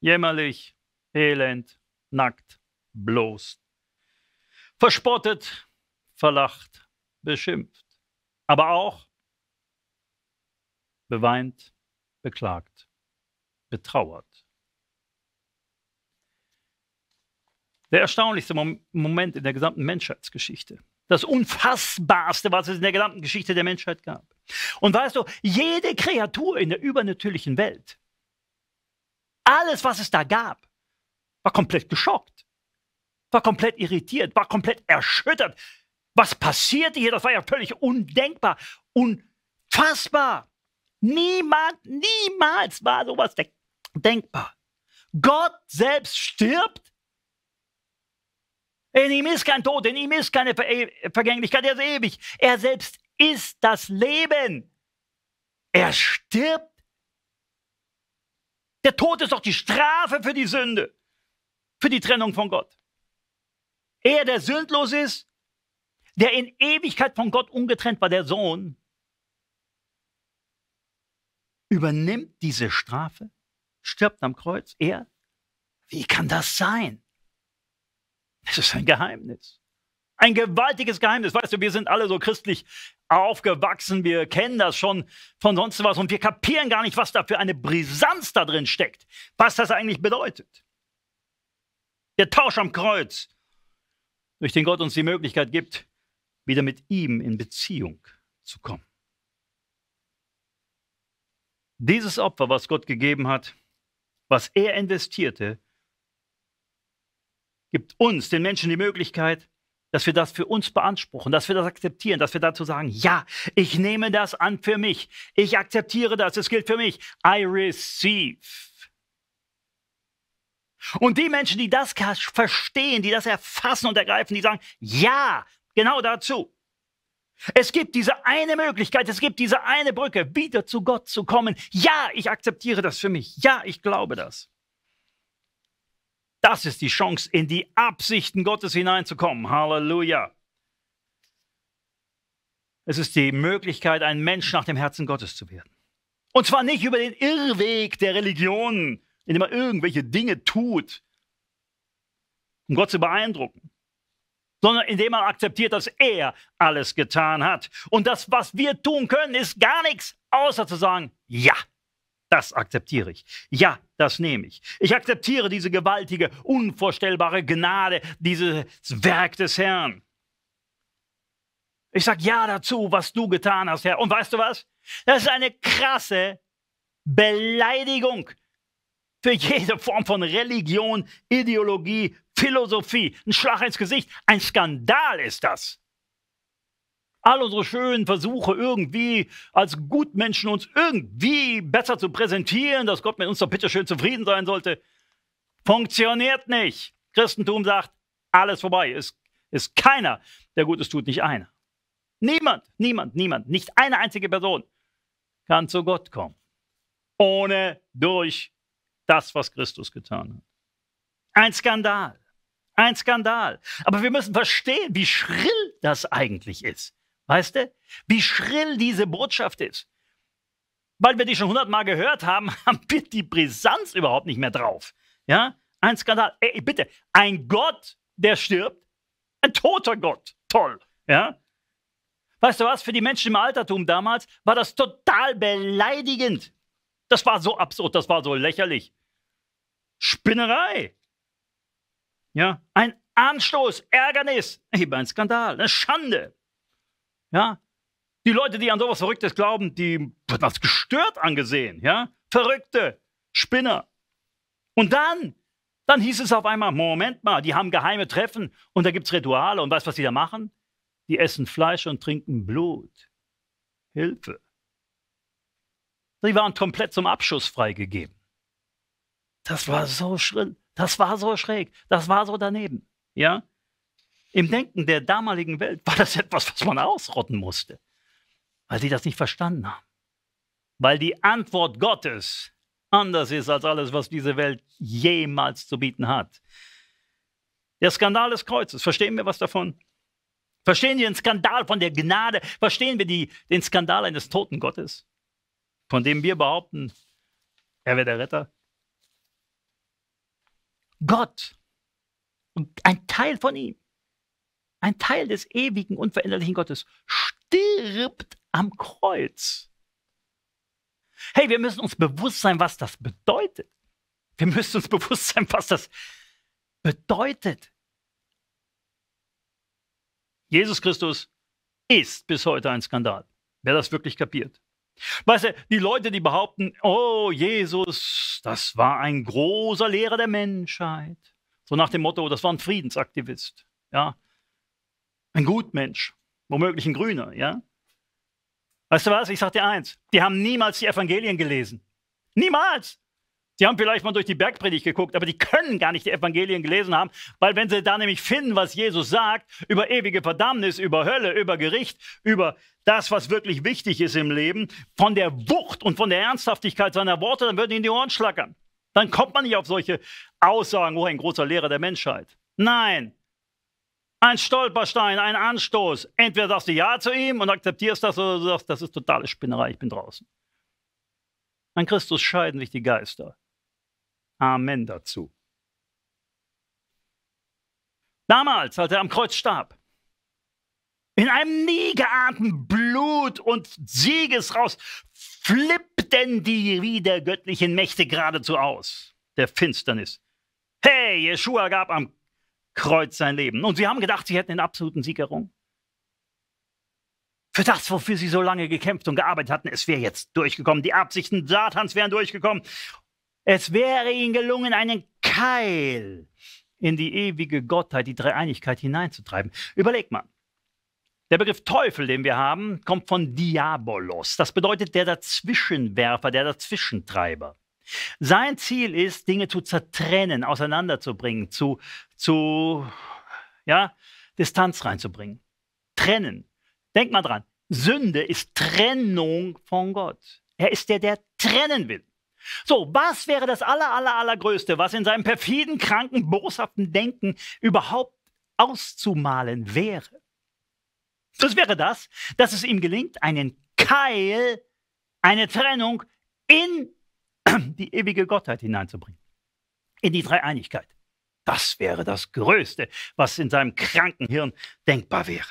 Speaker 1: Jämmerlich, elend, nackt, bloß. Verspottet, verlacht, beschimpft. Aber auch beweint, beklagt, betrauert. Der erstaunlichste Moment in der gesamten Menschheitsgeschichte. Das Unfassbarste, was es in der gesamten Geschichte der Menschheit gab. Und weißt du, jede Kreatur in der übernatürlichen Welt, alles, was es da gab, war komplett geschockt, war komplett irritiert, war komplett erschüttert. Was passierte hier? Das war ja völlig undenkbar, unfassbar. Niemand, niemals war sowas denkbar. Gott selbst stirbt in ihm ist kein Tod, in ihm ist keine äh, Vergänglichkeit, er ist ewig. Er selbst ist das Leben. Er stirbt. Der Tod ist doch die Strafe für die Sünde, für die Trennung von Gott. Er, der sündlos ist, der in Ewigkeit von Gott ungetrennt war, der Sohn, übernimmt diese Strafe, stirbt am Kreuz. Er, wie kann das sein? Es ist ein Geheimnis. Ein gewaltiges Geheimnis. Weißt du, wir sind alle so christlich aufgewachsen, wir kennen das schon von sonst was und wir kapieren gar nicht, was da für eine Brisanz da drin steckt, was das eigentlich bedeutet. Der Tausch am Kreuz, durch den Gott uns die Möglichkeit gibt, wieder mit ihm in Beziehung zu kommen. Dieses Opfer, was Gott gegeben hat, was er investierte, gibt uns, den Menschen, die Möglichkeit, dass wir das für uns beanspruchen, dass wir das akzeptieren, dass wir dazu sagen, ja, ich nehme das an für mich, ich akzeptiere das, es gilt für mich, I receive. Und die Menschen, die das verstehen, die das erfassen und ergreifen, die sagen, ja, genau dazu. Es gibt diese eine Möglichkeit, es gibt diese eine Brücke, wieder zu Gott zu kommen. Ja, ich akzeptiere das für mich. Ja, ich glaube das. Das ist die Chance, in die Absichten Gottes hineinzukommen. Halleluja. Es ist die Möglichkeit, ein Mensch nach dem Herzen Gottes zu werden. Und zwar nicht über den Irrweg der Religion, indem man irgendwelche Dinge tut, um Gott zu beeindrucken, sondern indem man akzeptiert, dass er alles getan hat. Und das, was wir tun können, ist gar nichts, außer zu sagen, ja, das akzeptiere ich. Ja, das nehme ich. Ich akzeptiere diese gewaltige, unvorstellbare Gnade, dieses Werk des Herrn. Ich sage ja dazu, was du getan hast, Herr. Und weißt du was? Das ist eine krasse Beleidigung für jede Form von Religion, Ideologie, Philosophie. Ein Schlag ins Gesicht. Ein Skandal ist das all unsere schönen Versuche irgendwie als Gutmenschen uns irgendwie besser zu präsentieren, dass Gott mit uns doch bitte schön zufrieden sein sollte, funktioniert nicht. Christentum sagt, alles vorbei. Es ist keiner, der Gutes tut, nicht einer. Niemand, niemand, niemand, nicht eine einzige Person kann zu Gott kommen, ohne durch das, was Christus getan hat. Ein Skandal, ein Skandal. Aber wir müssen verstehen, wie schrill das eigentlich ist. Weißt du? Wie schrill diese Botschaft ist. Weil wir die schon hundertmal gehört haben, haben wir die Brisanz überhaupt nicht mehr drauf. Ja? Ein Skandal. Ey, bitte, ein Gott, der stirbt, ein toter Gott. Toll. Ja? Weißt du was? Für die Menschen im Altertum damals war das total beleidigend. Das war so absurd, das war so lächerlich. Spinnerei. Ja, ein Anstoß, Ärgernis, eben ein Skandal, eine Schande. Ja? Die Leute, die an sowas Verrücktes glauben, die werden als gestört angesehen. Ja? Verrückte, Spinner. Und dann, dann hieß es auf einmal, Moment mal, die haben geheime Treffen und da gibt es Rituale und weißt, du, was die da machen? Die essen Fleisch und trinken Blut. Hilfe. Die waren komplett zum Abschuss freigegeben. Das war so schrill, das war so schräg, das war so daneben. Ja? Im Denken der damaligen Welt war das etwas, was man ausrotten musste, weil sie das nicht verstanden haben. Weil die Antwort Gottes anders ist als alles, was diese Welt jemals zu bieten hat. Der Skandal des Kreuzes, verstehen wir was davon? Verstehen wir den Skandal von der Gnade? Verstehen wir die, den Skandal eines toten Gottes, von dem wir behaupten, er wäre der Retter? Gott, ein Teil von ihm, ein Teil des ewigen, unveränderlichen Gottes, stirbt am Kreuz. Hey, wir müssen uns bewusst sein, was das bedeutet. Wir müssen uns bewusst sein, was das bedeutet. Jesus Christus ist bis heute ein Skandal, wer das wirklich kapiert. Weißt du, die Leute, die behaupten, oh Jesus, das war ein großer Lehrer der Menschheit. So nach dem Motto, das war ein Friedensaktivist. Ja, ein Gutmensch, womöglich ein Grüner, ja? Weißt du was? Ich sag dir eins: Die haben niemals die Evangelien gelesen. Niemals! Die haben vielleicht mal durch die Bergpredigt geguckt, aber die können gar nicht die Evangelien gelesen haben, weil wenn sie da nämlich finden, was Jesus sagt, über ewige Verdammnis, über Hölle, über Gericht, über das, was wirklich wichtig ist im Leben, von der Wucht und von der Ernsthaftigkeit seiner Worte, dann würden die in die Ohren schlackern. Dann kommt man nicht auf solche Aussagen, oh, ein großer Lehrer der Menschheit. Nein, ein Stolperstein, ein Anstoß. Entweder sagst du Ja zu ihm und akzeptierst das oder du sagst, das ist totale Spinnerei, ich bin draußen. An Christus scheiden sich die Geister. Amen dazu. Damals, als er am Kreuz starb, in einem nie geahnten Blut und Siegesraus flippten die wiedergöttlichen Mächte geradezu aus der Finsternis. Hey, Jeshua gab am Kreuz sein Leben. Und sie haben gedacht, sie hätten den absoluten Sieg errungen. Für das, wofür sie so lange gekämpft und gearbeitet hatten, es wäre jetzt durchgekommen. Die Absichten Satans wären durchgekommen. Es wäre ihnen gelungen, einen Keil in die ewige Gottheit, die Dreieinigkeit hineinzutreiben. Überleg mal. Der Begriff Teufel, den wir haben, kommt von Diabolos. Das bedeutet der Dazwischenwerfer, der Dazwischentreiber. Sein Ziel ist, Dinge zu zertrennen, auseinanderzubringen, zu zu ja, Distanz reinzubringen. Trennen. Denk mal dran, Sünde ist Trennung von Gott. Er ist der, der trennen will. So, was wäre das aller, aller, allergrößte, was in seinem perfiden, kranken, boshaften Denken überhaupt auszumalen wäre? Das wäre das, dass es ihm gelingt, einen Keil, eine Trennung in die ewige Gottheit hineinzubringen. In die Dreieinigkeit. Das wäre das Größte, was in seinem kranken Hirn denkbar wäre.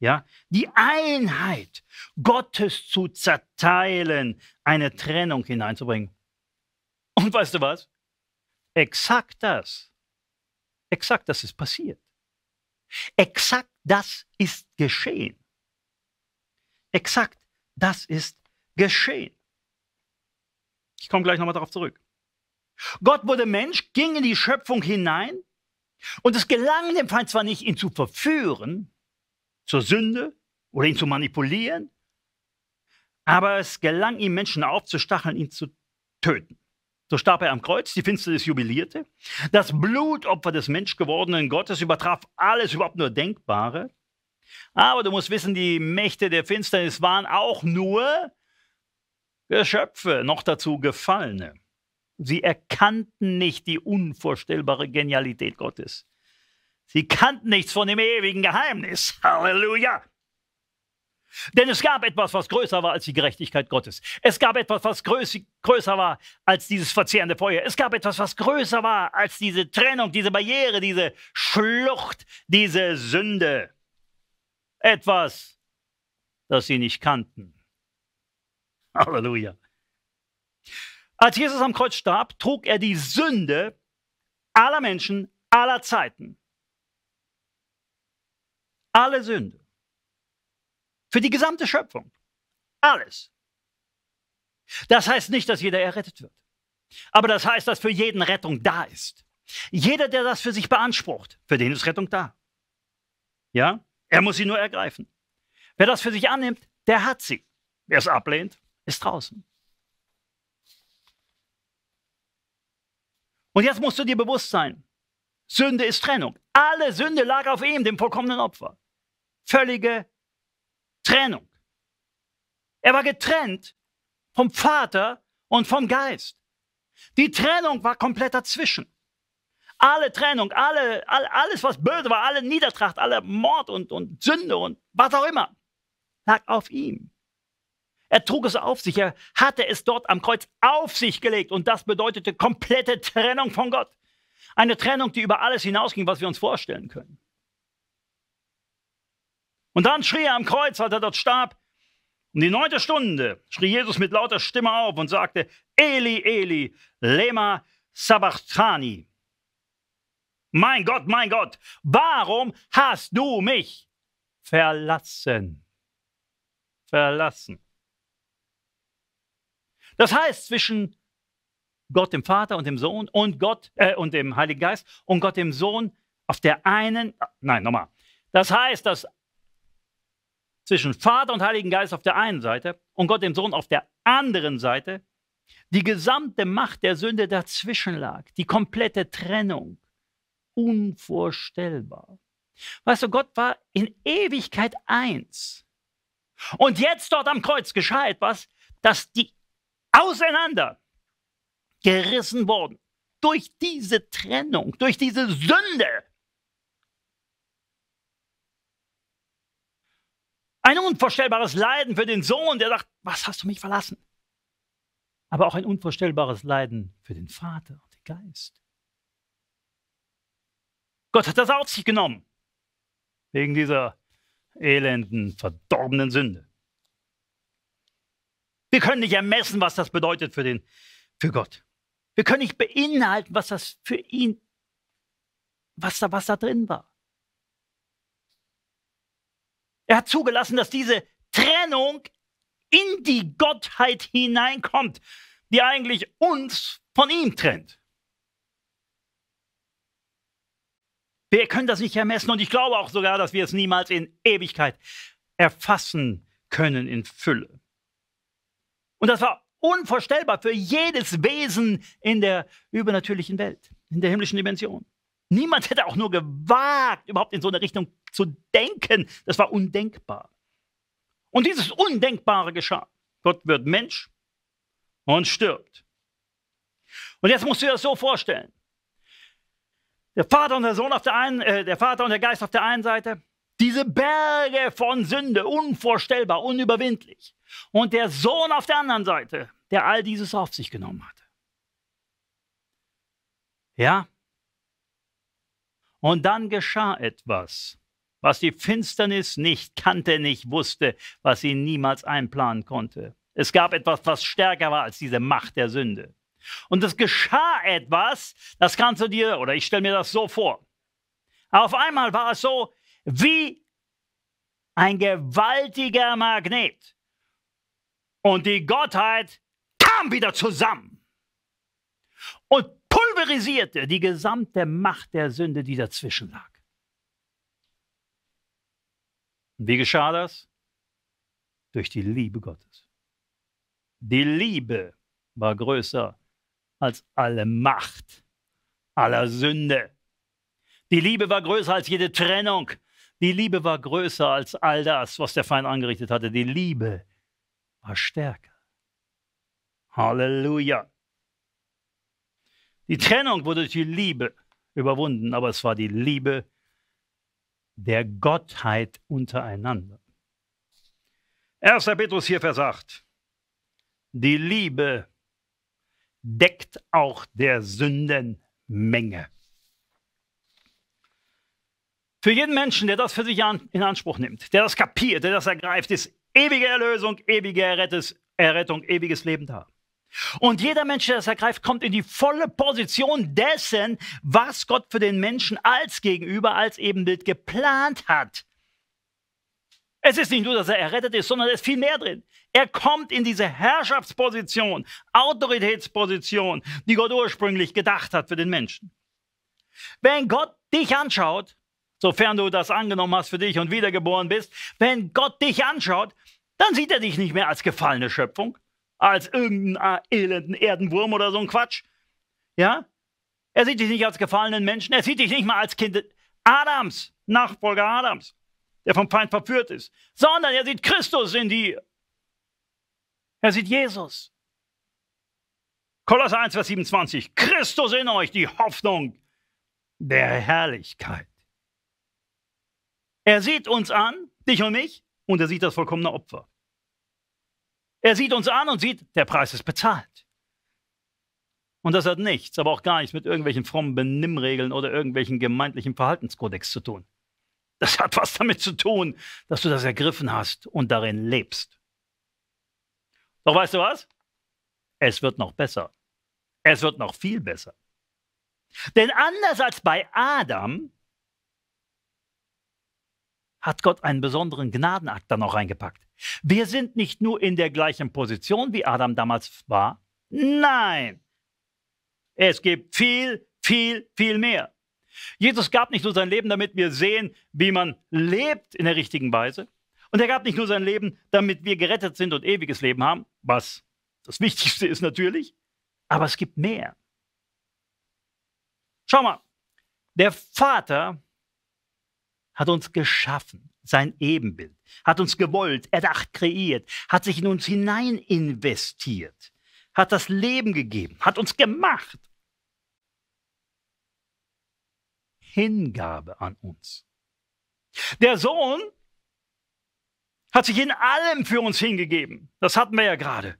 Speaker 1: Ja? Die Einheit Gottes zu zerteilen, eine Trennung hineinzubringen. Und weißt du was? Exakt das. Exakt das ist passiert. Exakt das ist geschehen. Exakt das ist geschehen. Ich komme gleich nochmal darauf zurück. Gott wurde Mensch, ging in die Schöpfung hinein und es gelang dem Feind zwar nicht, ihn zu verführen zur Sünde oder ihn zu manipulieren, aber es gelang ihm, Menschen aufzustacheln, ihn zu töten. So starb er am Kreuz, die Finsternis jubilierte. Das Blutopfer des menschgewordenen Gottes übertraf alles überhaupt nur Denkbare. Aber du musst wissen, die Mächte der Finsternis waren auch nur Geschöpfe, noch dazu Gefallene. Sie erkannten nicht die unvorstellbare Genialität Gottes. Sie kannten nichts von dem ewigen Geheimnis. Halleluja! Denn es gab etwas, was größer war als die Gerechtigkeit Gottes. Es gab etwas, was größer war als dieses verzehrende Feuer. Es gab etwas, was größer war als diese Trennung, diese Barriere, diese Schlucht, diese Sünde. Etwas, das sie nicht kannten. Halleluja. Als Jesus am Kreuz starb, trug er die Sünde aller Menschen aller Zeiten. Alle Sünde. Für die gesamte Schöpfung. Alles. Das heißt nicht, dass jeder errettet wird. Aber das heißt, dass für jeden Rettung da ist. Jeder, der das für sich beansprucht, für den ist Rettung da. Ja? Er muss sie nur ergreifen. Wer das für sich annimmt, der hat sie. Wer es ablehnt, ist draußen. Und jetzt musst du dir bewusst sein, Sünde ist Trennung. Alle Sünde lag auf ihm, dem vollkommenen Opfer. Völlige Trennung. Er war getrennt vom Vater und vom Geist. Die Trennung war komplett dazwischen. Alle Trennung, alle, alles, was böse war, alle Niedertracht, alle Mord und, und Sünde und was auch immer, lag auf ihm. Er trug es auf sich. Er hatte es dort am Kreuz auf sich gelegt. Und das bedeutete komplette Trennung von Gott. Eine Trennung, die über alles hinausging, was wir uns vorstellen können. Und dann schrie er am Kreuz, als er dort starb. Um die neunte Stunde schrie Jesus mit lauter Stimme auf und sagte, Eli, Eli, lema sabachthani. Mein Gott, mein Gott, warum hast du mich verlassen? Verlassen. Das heißt, zwischen Gott dem Vater und dem Sohn und Gott äh, und dem Heiligen Geist und Gott dem Sohn auf der einen, ah, nein, nochmal. Das heißt, dass zwischen Vater und Heiligen Geist auf der einen Seite und Gott dem Sohn auf der anderen Seite die gesamte Macht der Sünde dazwischen lag, die komplette Trennung. Unvorstellbar. Weißt du, Gott war in Ewigkeit eins. Und jetzt dort am Kreuz gescheit, was? Dass die auseinander gerissen worden. Durch diese Trennung, durch diese Sünde. Ein unvorstellbares Leiden für den Sohn, der sagt, was hast du mich verlassen? Aber auch ein unvorstellbares Leiden für den Vater und den Geist. Gott hat das auf sich genommen, wegen dieser elenden, verdorbenen Sünde. Wir können nicht ermessen, was das bedeutet für, den, für Gott. Wir können nicht beinhalten, was das für ihn, was da, was da drin war. Er hat zugelassen, dass diese Trennung in die Gottheit hineinkommt, die eigentlich uns von ihm trennt. Wir können das nicht ermessen und ich glaube auch sogar, dass wir es niemals in Ewigkeit erfassen können in Fülle. Und das war unvorstellbar für jedes Wesen in der übernatürlichen Welt, in der himmlischen Dimension. Niemand hätte auch nur gewagt, überhaupt in so eine Richtung zu denken. Das war undenkbar. Und dieses Undenkbare geschah. Gott wird Mensch und stirbt. Und jetzt musst du dir das so vorstellen. Der Vater und der Sohn auf der einen, äh, der Vater und der Geist auf der einen Seite, diese Berge von Sünde, unvorstellbar, unüberwindlich und der Sohn auf der anderen Seite, der all dieses auf sich genommen hatte. Ja? Und dann geschah etwas, was die Finsternis nicht kannte, nicht wusste, was sie niemals einplanen konnte. Es gab etwas, was stärker war als diese Macht der Sünde. Und es geschah etwas, das kannst du dir, oder ich stelle mir das so vor. Auf einmal war es so wie ein gewaltiger Magnet. Und die Gottheit kam wieder zusammen und pulverisierte die gesamte Macht der Sünde, die dazwischen lag. Und wie geschah das? Durch die Liebe Gottes. Die Liebe war größer als alle Macht aller Sünde. Die Liebe war größer als jede Trennung. Die Liebe war größer als all das, was der Feind angerichtet hatte. Die Liebe war stärker. Halleluja. Die Trennung wurde durch die Liebe überwunden, aber es war die Liebe der Gottheit untereinander. 1. Petrus hier Vers 8. Die Liebe deckt auch der Sündenmenge. Für jeden Menschen, der das für sich in Anspruch nimmt, der das kapiert, der das ergreift, ist ewige Erlösung, ewige Errettes, Errettung, ewiges Leben da. Und jeder Mensch, der das ergreift, kommt in die volle Position dessen, was Gott für den Menschen als Gegenüber, als Ebenbild geplant hat. Es ist nicht nur, dass er errettet ist, sondern es ist viel mehr drin. Er kommt in diese Herrschaftsposition, Autoritätsposition, die Gott ursprünglich gedacht hat für den Menschen. Wenn Gott dich anschaut, sofern du das angenommen hast für dich und wiedergeboren bist, wenn Gott dich anschaut, dann sieht er dich nicht mehr als gefallene Schöpfung, als irgendeinen ah, elenden Erdenwurm oder so ein Quatsch. Ja? Er sieht dich nicht als gefallenen Menschen, er sieht dich nicht mal als Kind Adams, Nachfolger Adams, der vom Feind verführt ist, sondern er sieht Christus in dir. Er sieht Jesus. Kolosser 1, Vers 27. Christus in euch, die Hoffnung der Herrlichkeit. Er sieht uns an, dich und mich, und er sieht das vollkommene Opfer. Er sieht uns an und sieht, der Preis ist bezahlt. Und das hat nichts, aber auch gar nichts mit irgendwelchen frommen Benimmregeln oder irgendwelchen gemeindlichen Verhaltenskodex zu tun. Das hat was damit zu tun, dass du das ergriffen hast und darin lebst. Doch weißt du was? Es wird noch besser. Es wird noch viel besser. Denn anders als bei Adam hat Gott einen besonderen Gnadenakt dann auch reingepackt. Wir sind nicht nur in der gleichen Position, wie Adam damals war. Nein, es gibt viel, viel, viel mehr. Jesus gab nicht nur sein Leben, damit wir sehen, wie man lebt in der richtigen Weise. Und er gab nicht nur sein Leben, damit wir gerettet sind und ewiges Leben haben, was das Wichtigste ist natürlich, aber es gibt mehr. Schau mal, der Vater hat uns geschaffen, sein Ebenbild, hat uns gewollt, erdacht, kreiert, hat sich in uns hinein investiert, hat das Leben gegeben, hat uns gemacht. Hingabe an uns. Der Sohn hat sich in allem für uns hingegeben. Das hatten wir ja gerade.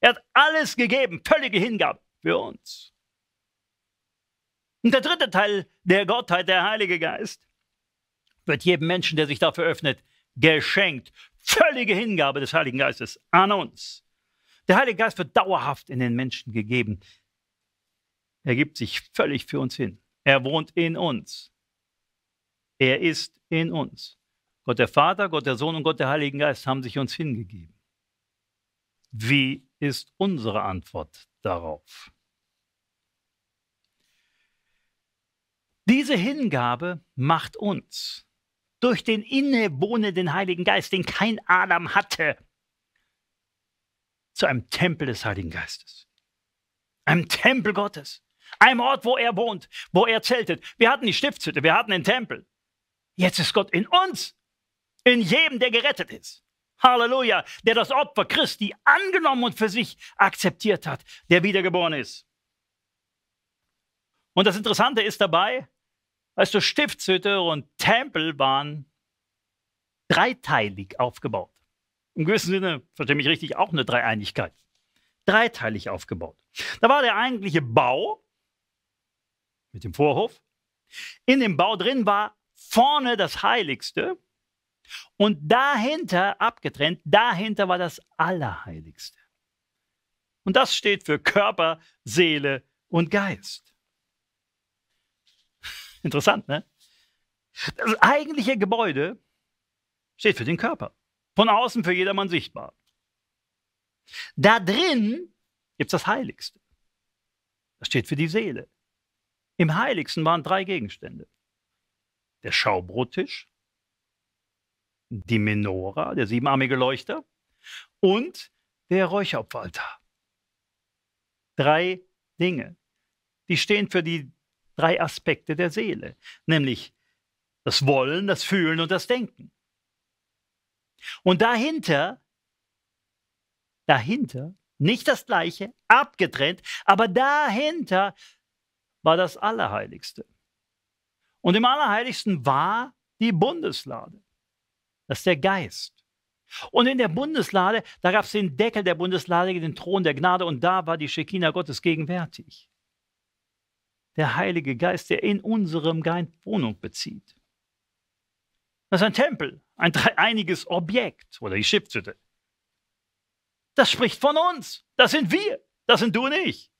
Speaker 1: Er hat alles gegeben, völlige Hingabe für uns. Und der dritte Teil der Gottheit, der Heilige Geist, wird jedem Menschen, der sich dafür öffnet, geschenkt. Völlige Hingabe des Heiligen Geistes an uns. Der Heilige Geist wird dauerhaft in den Menschen gegeben. Er gibt sich völlig für uns hin. Er wohnt in uns. Er ist in uns. Gott der Vater, Gott der Sohn und Gott der Heiligen Geist haben sich uns hingegeben. Wie ist unsere Antwort darauf? Diese Hingabe macht uns durch den innewohnenden Heiligen Geist, den kein Adam hatte, zu einem Tempel des Heiligen Geistes, einem Tempel Gottes, einem Ort, wo er wohnt, wo er zeltet. Wir hatten die Stiftshütte, wir hatten den Tempel. Jetzt ist Gott in uns, in jedem, der gerettet ist. Halleluja, der das Opfer Christi angenommen und für sich akzeptiert hat, der wiedergeboren ist. Und das Interessante ist dabei, Weißt du, Stiftshütte und Tempel waren dreiteilig aufgebaut. Im gewissen Sinne, verstehe mich richtig, auch eine Dreieinigkeit. Dreiteilig aufgebaut. Da war der eigentliche Bau mit dem Vorhof. In dem Bau drin war vorne das Heiligste und dahinter, abgetrennt, dahinter war das Allerheiligste. Und das steht für Körper, Seele und Geist. Interessant, ne? Das eigentliche Gebäude steht für den Körper. Von außen für jedermann sichtbar. Da drin gibt es das Heiligste. Das steht für die Seele. Im Heiligsten waren drei Gegenstände. Der Schaubrottisch, die Menora, der siebenarmige Leuchter und der Räucheropferaltar. Drei Dinge. Die stehen für die drei Aspekte der Seele, nämlich das Wollen, das Fühlen und das Denken. Und dahinter, dahinter, nicht das gleiche, abgetrennt, aber dahinter war das Allerheiligste. Und im Allerheiligsten war die Bundeslade. Das ist der Geist. Und in der Bundeslade, da gab es den Deckel der Bundeslade, den Thron der Gnade und da war die Schekina Gottes gegenwärtig der Heilige Geist, der in unserem Geist Wohnung bezieht. Das ist ein Tempel, ein dreieiniges Objekt oder die Schiffshütte. Das spricht von uns. Das sind wir. Das sind du und ich.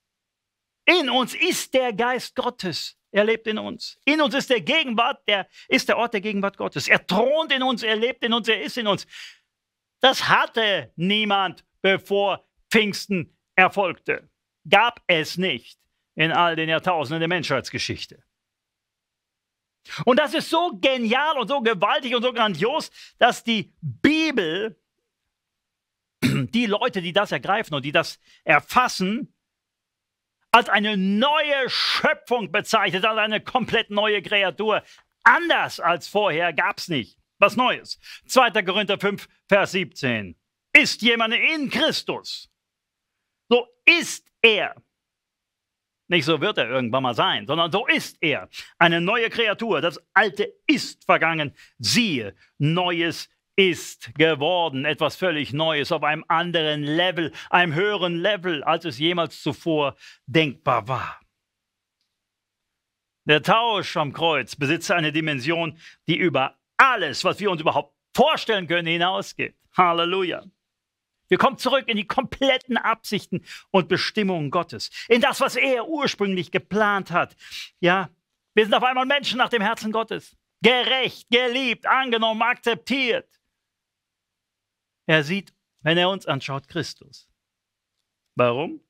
Speaker 1: In uns ist der Geist Gottes. Er lebt in uns. In uns ist der Gegenwart, der ist der Ort der Gegenwart Gottes. Er thront in uns, er lebt in uns, er ist in uns. Das hatte niemand, bevor Pfingsten erfolgte. Gab es nicht in all den Jahrtausenden der Menschheitsgeschichte. Und das ist so genial und so gewaltig und so grandios, dass die Bibel die Leute, die das ergreifen und die das erfassen, als eine neue Schöpfung bezeichnet, als eine komplett neue Kreatur. Anders als vorher gab es nicht. Was Neues. 2. Korinther 5, Vers 17. Ist jemand in Christus, so ist er nicht so wird er irgendwann mal sein, sondern so ist er. Eine neue Kreatur. Das Alte ist vergangen. Siehe, Neues ist geworden. Etwas völlig Neues auf einem anderen Level, einem höheren Level, als es jemals zuvor denkbar war. Der Tausch am Kreuz besitzt eine Dimension, die über alles, was wir uns überhaupt vorstellen können, hinausgeht. Halleluja. Wir kommen zurück in die kompletten Absichten und Bestimmungen Gottes, in das, was er ursprünglich geplant hat. Ja, wir sind auf einmal Menschen nach dem Herzen Gottes, gerecht, geliebt, angenommen, akzeptiert. Er sieht, wenn er uns anschaut, Christus. Warum?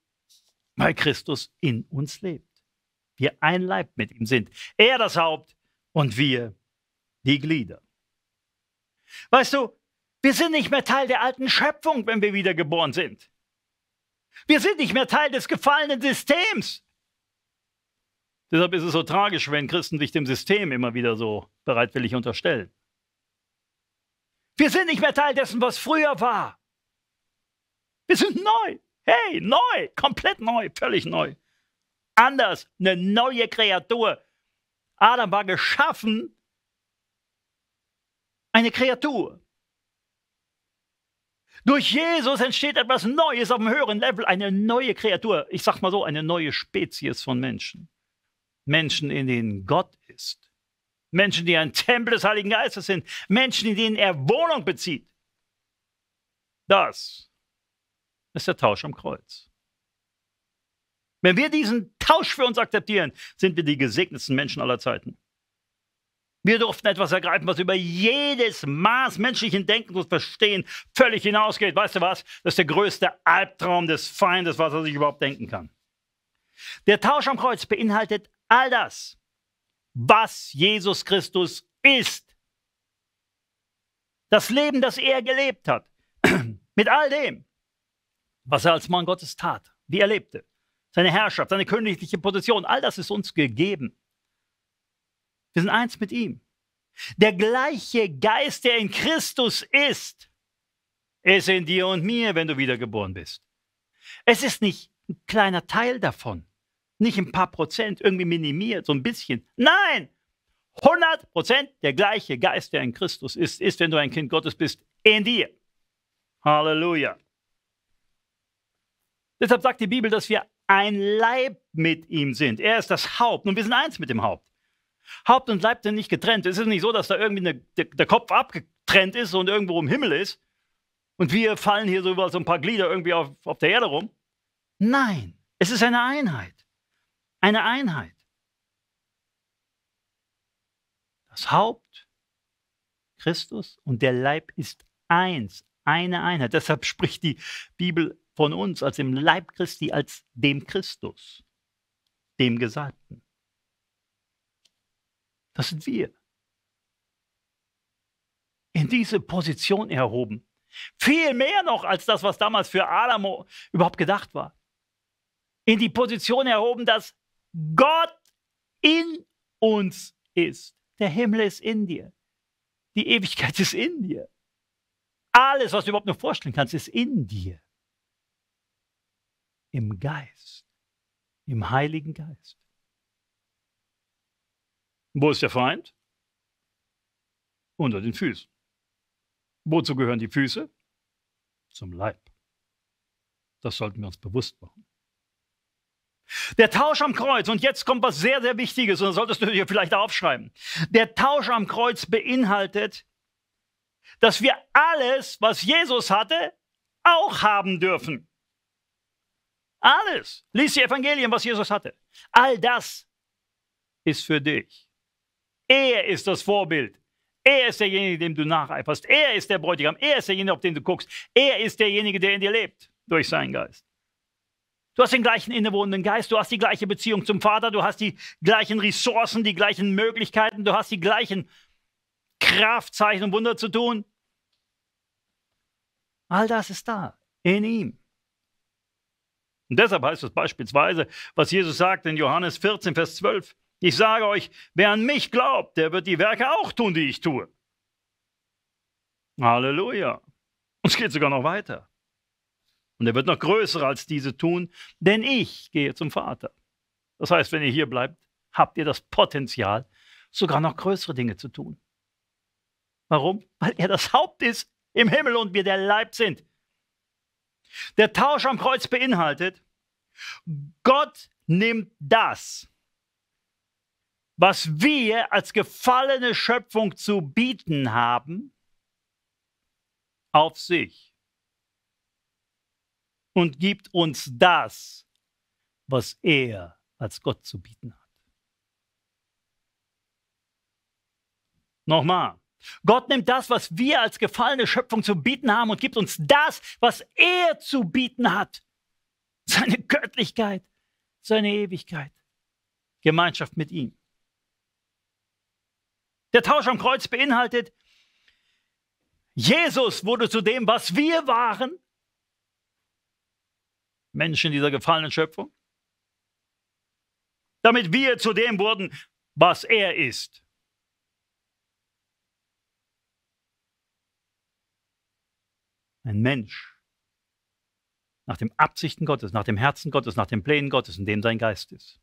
Speaker 1: Weil Christus in uns lebt. Wir ein Leib mit ihm sind. Er das Haupt und wir die Glieder. Weißt du, wir sind nicht mehr Teil der alten Schöpfung, wenn wir wiedergeboren sind. Wir sind nicht mehr Teil des gefallenen Systems. Deshalb ist es so tragisch, wenn Christen sich dem System immer wieder so bereitwillig unterstellen. Wir sind nicht mehr Teil dessen, was früher war. Wir sind neu. Hey, neu, komplett neu, völlig neu. Anders, eine neue Kreatur. Adam war geschaffen, eine Kreatur. Durch Jesus entsteht etwas Neues auf einem höheren Level, eine neue Kreatur. Ich sag mal so, eine neue Spezies von Menschen. Menschen, in denen Gott ist. Menschen, die ein Tempel des Heiligen Geistes sind. Menschen, in denen er Wohnung bezieht. Das ist der Tausch am Kreuz. Wenn wir diesen Tausch für uns akzeptieren, sind wir die gesegnetsten Menschen aller Zeiten. Wir durften etwas ergreifen, was über jedes Maß menschlichen Denkens und Verstehen völlig hinausgeht. Weißt du was? Das ist der größte Albtraum des Feindes, was er sich überhaupt denken kann. Der Tausch am Kreuz beinhaltet all das, was Jesus Christus ist. Das Leben, das er gelebt hat. Mit all dem, was er als Mann Gottes tat, wie er lebte. Seine Herrschaft, seine königliche Position, all das ist uns gegeben. Wir sind eins mit ihm. Der gleiche Geist, der in Christus ist, ist in dir und mir, wenn du wiedergeboren bist. Es ist nicht ein kleiner Teil davon, nicht ein paar Prozent, irgendwie minimiert, so ein bisschen. Nein, 100 Prozent der gleiche Geist, der in Christus ist, ist, wenn du ein Kind Gottes bist, in dir. Halleluja. Deshalb sagt die Bibel, dass wir ein Leib mit ihm sind. Er ist das Haupt und wir sind eins mit dem Haupt. Haupt und Leib sind nicht getrennt. Es ist nicht so, dass da irgendwie eine, der, der Kopf abgetrennt ist und irgendwo im Himmel ist. Und wir fallen hier so über so ein paar Glieder irgendwie auf, auf der Erde rum. Nein, es ist eine Einheit. Eine Einheit. Das Haupt, Christus und der Leib ist eins, eine Einheit. Deshalb spricht die Bibel von uns als dem Leib Christi, als dem Christus, dem Gesalbten. Das sind wir. In diese Position erhoben. Viel mehr noch als das, was damals für Adamo überhaupt gedacht war. In die Position erhoben, dass Gott in uns ist. Der Himmel ist in dir. Die Ewigkeit ist in dir. Alles, was du überhaupt nur vorstellen kannst, ist in dir. Im Geist. Im Heiligen Geist. Wo ist der Feind? Unter den Füßen. Wozu gehören die Füße? Zum Leib. Das sollten wir uns bewusst machen. Der Tausch am Kreuz, und jetzt kommt was sehr, sehr Wichtiges, und das solltest du dir vielleicht aufschreiben. Der Tausch am Kreuz beinhaltet, dass wir alles, was Jesus hatte, auch haben dürfen. Alles. Lies die Evangelien, was Jesus hatte. All das ist für dich. Er ist das Vorbild. Er ist derjenige, dem du nacheiferst. Er ist der Bräutigam. Er ist derjenige, auf den du guckst. Er ist derjenige, der in dir lebt durch seinen Geist. Du hast den gleichen innewohnenden Geist, du hast die gleiche Beziehung zum Vater, du hast die gleichen Ressourcen, die gleichen Möglichkeiten, du hast die gleichen Kraftzeichen um Wunder zu tun. All das ist da in ihm. Und deshalb heißt es beispielsweise, was Jesus sagt in Johannes 14, Vers 12. Ich sage euch, wer an mich glaubt, der wird die Werke auch tun, die ich tue. Halleluja. Und es geht sogar noch weiter. Und er wird noch größer als diese tun, denn ich gehe zum Vater. Das heißt, wenn ihr hier bleibt, habt ihr das Potenzial, sogar noch größere Dinge zu tun. Warum? Weil er das Haupt ist im Himmel und wir der Leib sind. Der Tausch am Kreuz beinhaltet, Gott nimmt das, was wir als gefallene Schöpfung zu bieten haben, auf sich und gibt uns das, was er als Gott zu bieten hat. Nochmal. Gott nimmt das, was wir als gefallene Schöpfung zu bieten haben und gibt uns das, was er zu bieten hat. Seine Göttlichkeit, seine Ewigkeit, Gemeinschaft mit ihm. Der Tausch am Kreuz beinhaltet, Jesus wurde zu dem, was wir waren, Menschen dieser gefallenen Schöpfung, damit wir zu dem wurden, was er ist. Ein Mensch nach dem Absichten Gottes, nach dem Herzen Gottes, nach den Plänen Gottes, in dem sein Geist ist.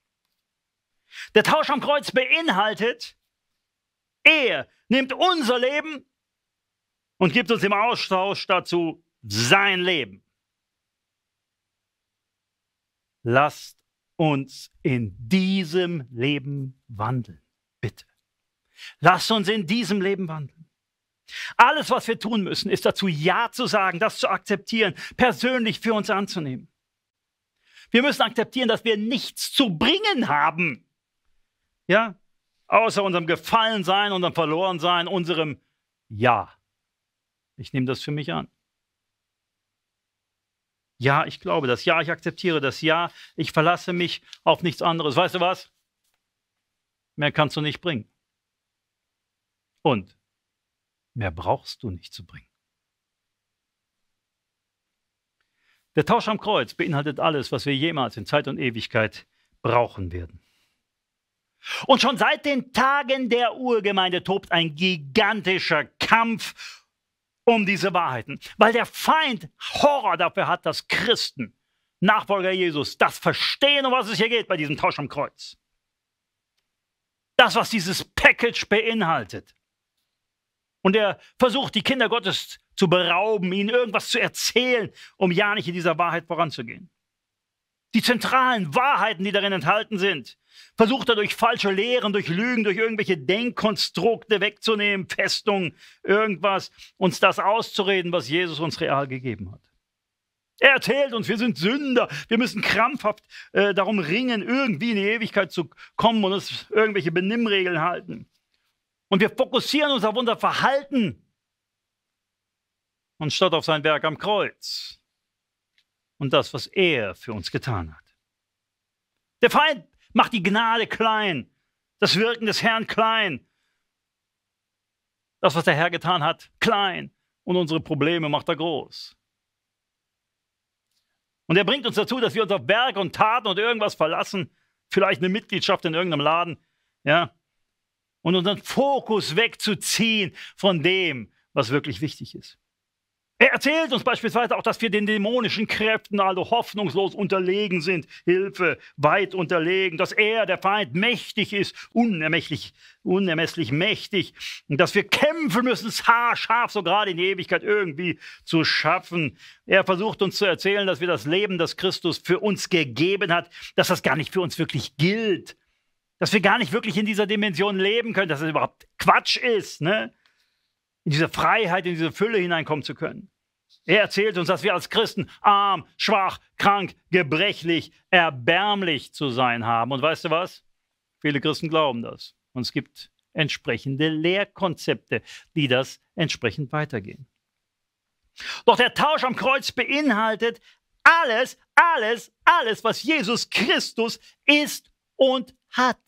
Speaker 1: Der Tausch am Kreuz beinhaltet, er nimmt unser Leben und gibt uns im Austausch dazu sein Leben. Lasst uns in diesem Leben wandeln, bitte. Lasst uns in diesem Leben wandeln. Alles, was wir tun müssen, ist dazu Ja zu sagen, das zu akzeptieren, persönlich für uns anzunehmen. Wir müssen akzeptieren, dass wir nichts zu bringen haben. Ja, außer unserem Gefallensein, unserem Verlorensein, unserem Ja. Ich nehme das für mich an. Ja, ich glaube das. Ja, ich akzeptiere das. Ja, ich verlasse mich auf nichts anderes. Weißt du was? Mehr kannst du nicht bringen. Und mehr brauchst du nicht zu bringen. Der Tausch am Kreuz beinhaltet alles, was wir jemals in Zeit und Ewigkeit brauchen werden. Und schon seit den Tagen der Urgemeinde tobt ein gigantischer Kampf um diese Wahrheiten, weil der Feind Horror dafür hat, dass Christen, Nachfolger Jesus, das verstehen, um was es hier geht bei diesem Tausch am Kreuz. Das, was dieses Package beinhaltet. Und er versucht, die Kinder Gottes zu berauben, ihnen irgendwas zu erzählen, um ja nicht in dieser Wahrheit voranzugehen. Die zentralen Wahrheiten, die darin enthalten sind, Versucht er durch falsche Lehren, durch Lügen, durch irgendwelche Denkkonstrukte wegzunehmen, Festungen, irgendwas, uns das auszureden, was Jesus uns real gegeben hat. Er erzählt uns, wir sind Sünder, wir müssen krampfhaft äh, darum ringen, irgendwie in die Ewigkeit zu kommen und uns irgendwelche Benimmregeln halten. Und wir fokussieren uns auf unser Verhalten anstatt auf sein Werk am Kreuz und das, was er für uns getan hat. Der Feind Mach die Gnade klein, das Wirken des Herrn klein. Das, was der Herr getan hat, klein. Und unsere Probleme macht er groß. Und er bringt uns dazu, dass wir uns auf Werke und Taten und irgendwas verlassen, vielleicht eine Mitgliedschaft in irgendeinem Laden, ja, und unseren Fokus wegzuziehen von dem, was wirklich wichtig ist. Er erzählt uns beispielsweise auch, dass wir den dämonischen Kräften also hoffnungslos unterlegen sind, Hilfe weit unterlegen, dass er, der Feind, mächtig ist, unermesslich, unermesslich mächtig, und dass wir kämpfen müssen, es haarscharf, so gerade in die Ewigkeit irgendwie zu schaffen. Er versucht uns zu erzählen, dass wir das Leben, das Christus für uns gegeben hat, dass das gar nicht für uns wirklich gilt, dass wir gar nicht wirklich in dieser Dimension leben können, dass es das überhaupt Quatsch ist, ne? in diese Freiheit, in diese Fülle hineinkommen zu können. Er erzählt uns, dass wir als Christen arm, schwach, krank, gebrechlich, erbärmlich zu sein haben. Und weißt du was? Viele Christen glauben das. Und es gibt entsprechende Lehrkonzepte, die das entsprechend weitergehen. Doch der Tausch am Kreuz beinhaltet alles, alles, alles, was Jesus Christus ist und hat.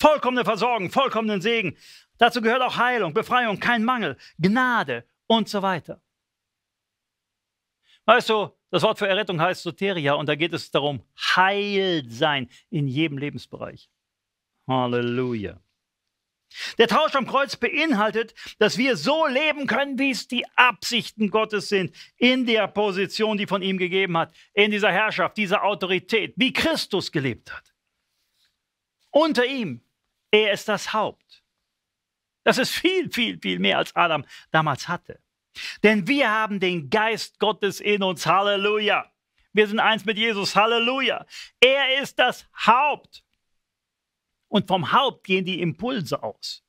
Speaker 1: Vollkommene Versorgung, vollkommenen Segen. Dazu gehört auch Heilung, Befreiung, kein Mangel, Gnade und so weiter. Weißt du, das Wort für Errettung heißt Soteria und da geht es darum, heil sein in jedem Lebensbereich. Halleluja. Der Tausch am Kreuz beinhaltet, dass wir so leben können, wie es die Absichten Gottes sind, in der Position, die von ihm gegeben hat, in dieser Herrschaft, dieser Autorität, wie Christus gelebt hat. Unter ihm, er ist das Haupt. Das ist viel, viel, viel mehr, als Adam damals hatte. Denn wir haben den Geist Gottes in uns. Halleluja. Wir sind eins mit Jesus. Halleluja. Er ist das Haupt. Und vom Haupt gehen die Impulse aus.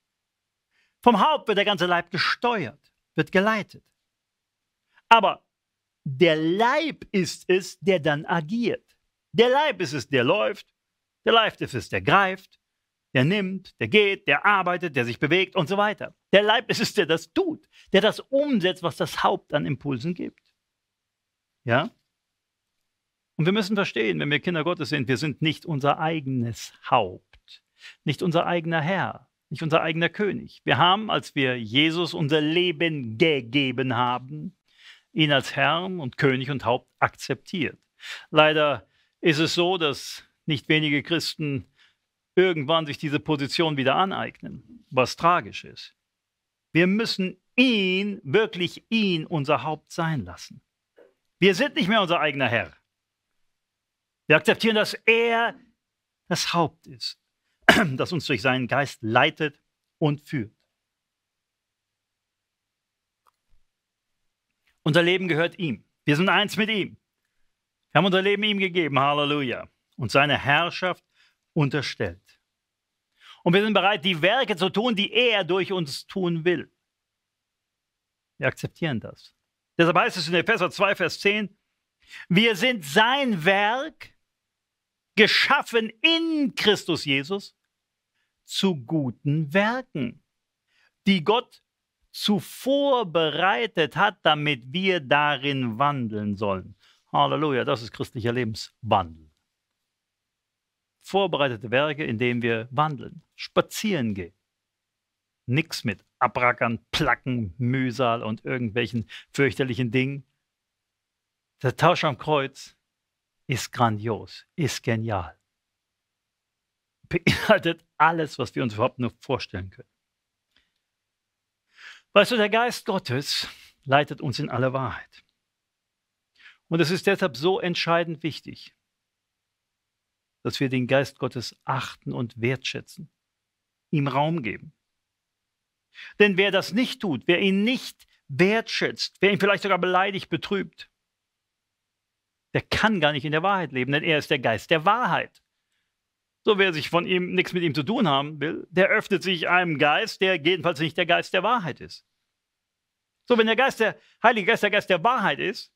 Speaker 1: Vom Haupt wird der ganze Leib gesteuert, wird geleitet. Aber der Leib ist es, der dann agiert. Der Leib ist es, der läuft. Der Leib ist es, der greift, der nimmt, der geht, der arbeitet, der sich bewegt und so weiter. Der Leib ist es, der das tut, der das umsetzt, was das Haupt an Impulsen gibt. Ja? Und wir müssen verstehen, wenn wir Kinder Gottes sind, wir sind nicht unser eigenes Haupt, nicht unser eigener Herr, nicht unser eigener König. Wir haben, als wir Jesus unser Leben gegeben haben, ihn als Herrn und König und Haupt akzeptiert. Leider ist es so, dass nicht wenige Christen irgendwann sich diese Position wieder aneignen, was tragisch ist. Wir müssen ihn, wirklich ihn, unser Haupt sein lassen. Wir sind nicht mehr unser eigener Herr. Wir akzeptieren, dass er das Haupt ist, das uns durch seinen Geist leitet und führt. Unser Leben gehört ihm. Wir sind eins mit ihm. Wir haben unser Leben ihm gegeben, Halleluja, und seine Herrschaft unterstellt. Und wir sind bereit, die Werke zu tun, die er durch uns tun will. Wir akzeptieren das. Deshalb heißt es in Epheser 2, Vers 10, wir sind sein Werk, geschaffen in Christus Jesus, zu guten Werken, die Gott zuvor bereitet hat, damit wir darin wandeln sollen. Halleluja, das ist christlicher Lebenswandel vorbereitete Werke, indem wir wandeln, spazieren gehen. Nix mit Abrackern, Placken, Mühsal und irgendwelchen fürchterlichen Dingen. Der Tausch am Kreuz ist grandios, ist genial. Beinhaltet alles, was wir uns überhaupt nur vorstellen können. Weißt du, der Geist Gottes leitet uns in alle Wahrheit. Und es ist deshalb so entscheidend wichtig, dass wir den Geist Gottes achten und wertschätzen, ihm Raum geben. Denn wer das nicht tut, wer ihn nicht wertschätzt, wer ihn vielleicht sogar beleidigt, betrübt, der kann gar nicht in der Wahrheit leben, denn er ist der Geist der Wahrheit. So wer sich von ihm nichts mit ihm zu tun haben will, der öffnet sich einem Geist, der jedenfalls nicht der Geist der Wahrheit ist. So wenn der Geist der Heilige Geist der Geist der Wahrheit ist,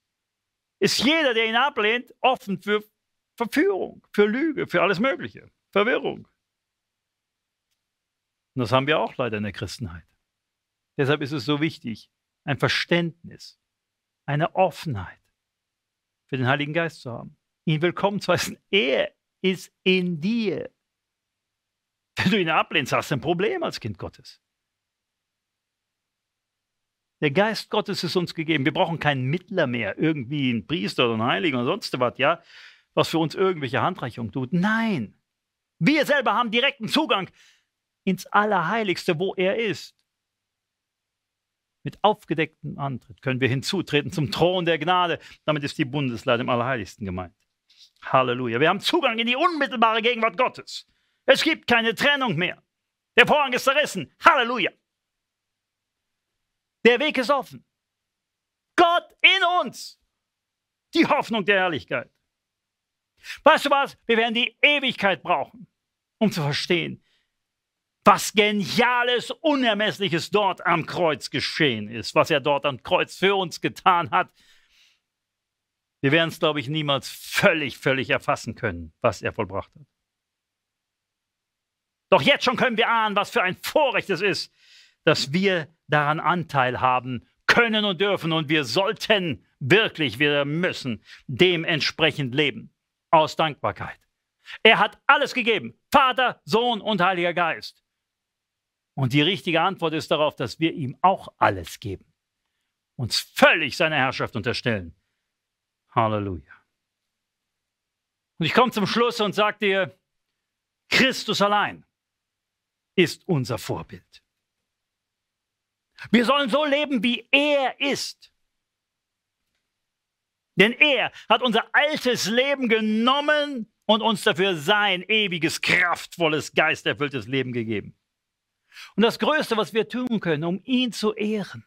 Speaker 1: ist jeder, der ihn ablehnt, offen für Verführung, für Lüge, für alles Mögliche, Verwirrung. Und das haben wir auch leider in der Christenheit. Deshalb ist es so wichtig, ein Verständnis, eine Offenheit für den Heiligen Geist zu haben, ihn willkommen zu heißen. Er ist in dir. Wenn du ihn ablehnst, hast du ein Problem als Kind Gottes. Der Geist Gottes ist uns gegeben. Wir brauchen keinen Mittler mehr, irgendwie einen Priester oder einen Heiligen oder sonst was, ja was für uns irgendwelche Handreichung tut. Nein, wir selber haben direkten Zugang ins Allerheiligste, wo er ist. Mit aufgedecktem Antritt können wir hinzutreten zum Thron der Gnade. Damit ist die Bundeslade im Allerheiligsten gemeint. Halleluja. Wir haben Zugang in die unmittelbare Gegenwart Gottes. Es gibt keine Trennung mehr. Der Vorhang ist zerrissen. Halleluja. Der Weg ist offen. Gott in uns. Die Hoffnung der Herrlichkeit. Weißt du was? Wir werden die Ewigkeit brauchen, um zu verstehen, was geniales, unermessliches dort am Kreuz geschehen ist, was er dort am Kreuz für uns getan hat. Wir werden es, glaube ich, niemals völlig, völlig erfassen können, was er vollbracht hat. Doch jetzt schon können wir ahnen, was für ein Vorrecht es ist, dass wir daran Anteil haben können und dürfen und wir sollten wirklich, wir müssen dementsprechend leben aus Dankbarkeit. Er hat alles gegeben, Vater, Sohn und Heiliger Geist. Und die richtige Antwort ist darauf, dass wir ihm auch alles geben, uns völlig seiner Herrschaft unterstellen. Halleluja. Und ich komme zum Schluss und sage dir, Christus allein ist unser Vorbild. Wir sollen so leben, wie er ist. Denn er hat unser altes Leben genommen und uns dafür sein ewiges, kraftvolles, geisterfülltes Leben gegeben. Und das Größte, was wir tun können, um ihn zu ehren,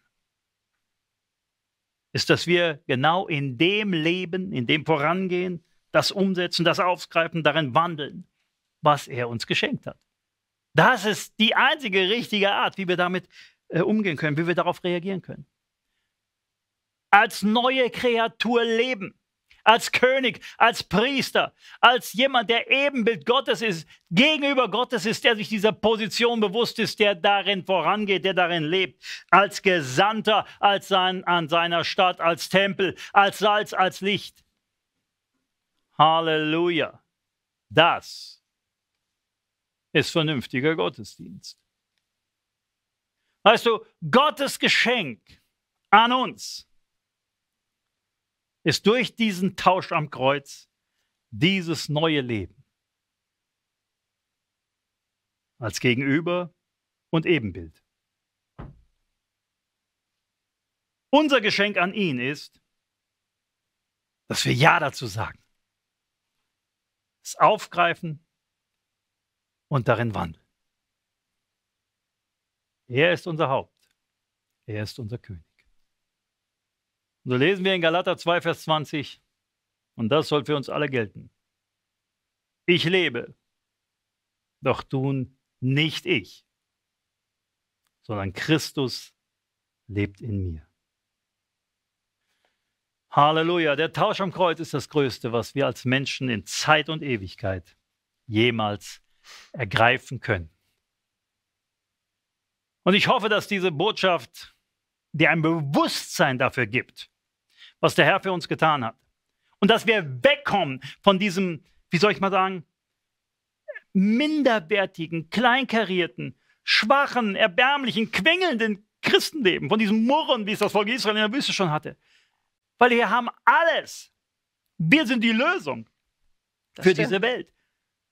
Speaker 1: ist, dass wir genau in dem Leben, in dem Vorangehen, das umsetzen, das aufgreifen, darin wandeln, was er uns geschenkt hat. Das ist die einzige richtige Art, wie wir damit äh, umgehen können, wie wir darauf reagieren können als neue Kreatur leben, als König, als Priester, als jemand, der Ebenbild Gottes ist, gegenüber Gottes ist, der sich dieser Position bewusst ist, der darin vorangeht, der darin lebt, als Gesandter, als sein, an seiner Stadt, als Tempel, als Salz, als Licht. Halleluja. Das ist vernünftiger Gottesdienst. Weißt du, Gottes Geschenk an uns ist durch diesen Tausch am Kreuz dieses neue Leben als Gegenüber und Ebenbild. Unser Geschenk an ihn ist, dass wir Ja dazu sagen, es aufgreifen und darin wandeln. Er ist unser Haupt, er ist unser König. Und so lesen wir in Galater 2, Vers 20, und das soll für uns alle gelten. Ich lebe, doch tun nicht ich, sondern Christus lebt in mir. Halleluja, der Tausch am Kreuz ist das Größte, was wir als Menschen in Zeit und Ewigkeit jemals ergreifen können. Und ich hoffe, dass diese Botschaft dir ein Bewusstsein dafür gibt, was der Herr für uns getan hat. Und dass wir wegkommen von diesem, wie soll ich mal sagen, minderwertigen, kleinkarierten, schwachen, erbärmlichen, quengelnden Christenleben, von diesem Murren, wie es das Volk Israel in der Wüste schon hatte. Weil wir haben alles. Wir sind die Lösung das für diese Welt.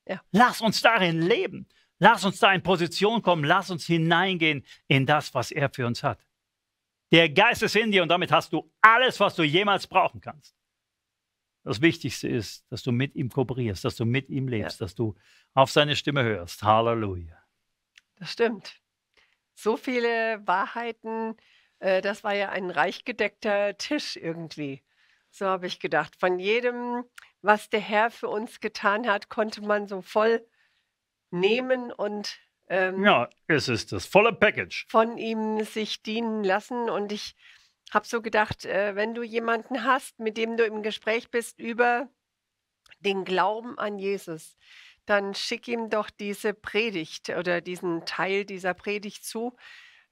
Speaker 1: Ja. Lass uns darin leben. Lass uns da in Position kommen. Lass uns hineingehen in das, was er für uns hat. Der Geist ist in dir und damit hast du alles, was du jemals brauchen kannst. Das Wichtigste ist, dass du mit ihm kooperierst, dass du mit ihm lebst, ja. dass du auf seine Stimme hörst. Halleluja.
Speaker 2: Das stimmt. So viele Wahrheiten. Äh, das war ja ein reich gedeckter Tisch irgendwie. So habe ich gedacht. Von jedem, was der Herr für uns getan hat, konnte man so voll nehmen und ähm,
Speaker 1: ja, es ist das volle Package.
Speaker 2: Von ihm sich dienen lassen. Und ich habe so gedacht, äh, wenn du jemanden hast, mit dem du im Gespräch bist über den Glauben an Jesus, dann schick ihm doch diese Predigt oder diesen Teil dieser Predigt zu.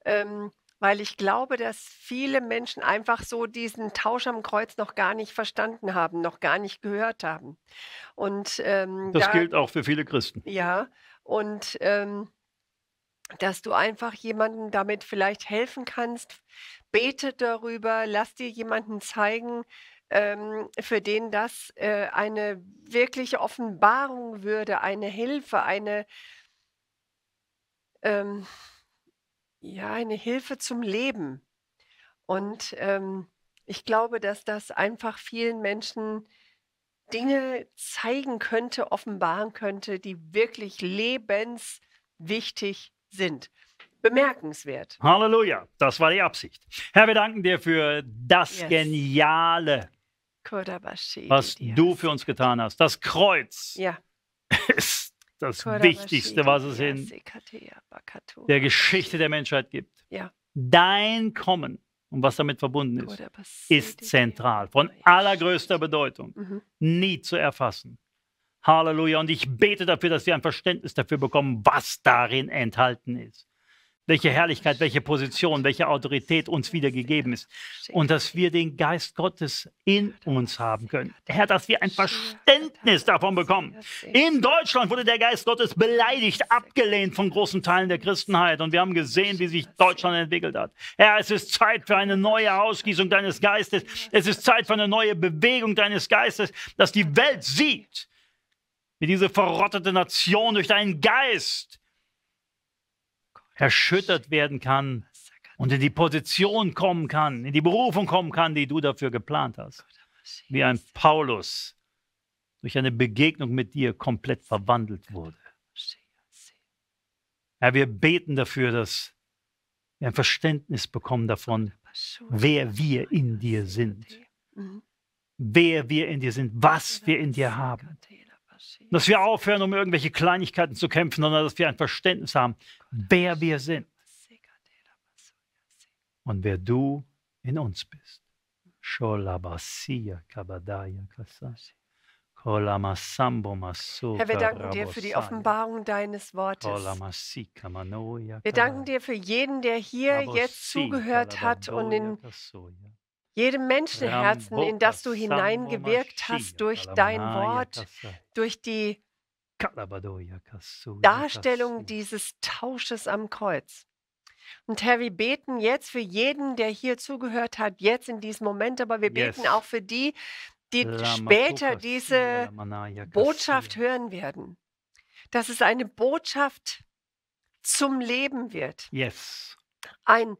Speaker 2: Ähm, weil ich glaube, dass viele Menschen einfach so diesen Tausch am Kreuz noch gar nicht verstanden haben, noch gar nicht gehört haben. Und ähm, das da, gilt
Speaker 1: auch für viele Christen.
Speaker 2: Ja, und ähm, dass du einfach jemanden damit vielleicht helfen kannst. Bete darüber, lass dir jemanden zeigen, ähm, für den das äh, eine wirkliche Offenbarung würde, eine Hilfe, eine, ähm, ja, eine Hilfe zum Leben. Und ähm, ich glaube, dass das einfach vielen Menschen Dinge zeigen könnte, offenbaren könnte, die wirklich lebenswichtig sind. Bemerkenswert.
Speaker 1: Halleluja, das war die Absicht. Herr, wir danken dir für das yes. Geniale, was du für uns getan hast. Das Kreuz ja. ist das Wichtigste, was es in der Geschichte der Menschheit gibt. Ja. Dein Kommen und was damit verbunden ist, ist zentral, von oh allergrößter Bedeutung, mhm. nie zu erfassen. Halleluja. Und ich bete dafür, dass wir ein Verständnis dafür bekommen, was darin enthalten ist. Welche Herrlichkeit, welche Position, welche Autorität uns wiedergegeben ist. Und dass wir den Geist Gottes in uns haben können. Herr, dass wir ein Verständnis davon bekommen. In Deutschland wurde der Geist Gottes beleidigt, abgelehnt von großen Teilen der Christenheit. Und wir haben gesehen, wie sich Deutschland entwickelt hat. Herr, es ist Zeit für eine neue Ausgießung deines Geistes. Es ist Zeit für eine neue Bewegung deines Geistes, dass die Welt sieht, wie diese verrottete Nation durch deinen Geist erschüttert werden kann und in die Position kommen kann, in die Berufung kommen kann, die du dafür geplant hast. Wie ein Paulus durch eine Begegnung mit dir komplett verwandelt wurde. Herr, wir beten dafür, dass wir ein Verständnis bekommen davon, wer wir in dir sind. Wer wir in dir sind, was wir in dir haben. Dass wir aufhören, um irgendwelche Kleinigkeiten zu kämpfen, sondern dass wir ein Verständnis haben, wer wir sind. Und wer du in uns bist. Herr, wir danken dir für die
Speaker 2: Offenbarung deines Wortes.
Speaker 1: Wir danken
Speaker 2: dir für jeden, der hier jetzt zugehört hat und in jedem Menschenherzen, in das du hineingewirkt hast durch dein Wort, durch die
Speaker 1: Darstellung
Speaker 2: dieses Tausches am Kreuz. Und Herr, wir beten jetzt für jeden, der hier zugehört hat, jetzt in diesem Moment, aber wir beten auch für die, die später diese Botschaft hören werden. Dass es eine Botschaft zum Leben wird.
Speaker 1: Yes. Ein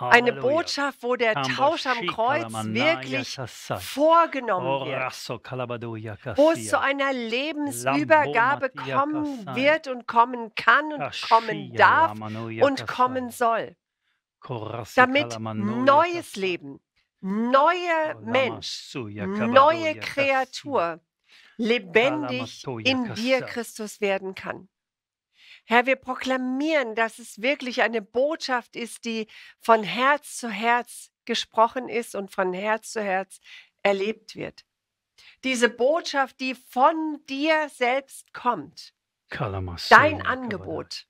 Speaker 1: eine
Speaker 2: Botschaft, wo der Tausch am Kreuz wirklich
Speaker 1: vorgenommen oh, wird, wo es zu
Speaker 2: einer Lebensübergabe kommen wird und kommen kann und kommen darf und kommen soll,
Speaker 1: damit neues
Speaker 2: Leben, neuer oh, Mensch, neue Kreatur lebendig in dir, Christus, werden kann. Herr, wir proklamieren, dass es wirklich eine Botschaft ist, die von Herz zu Herz gesprochen ist und von Herz zu Herz erlebt wird. Diese Botschaft, die von dir selbst kommt. Dein Angebot.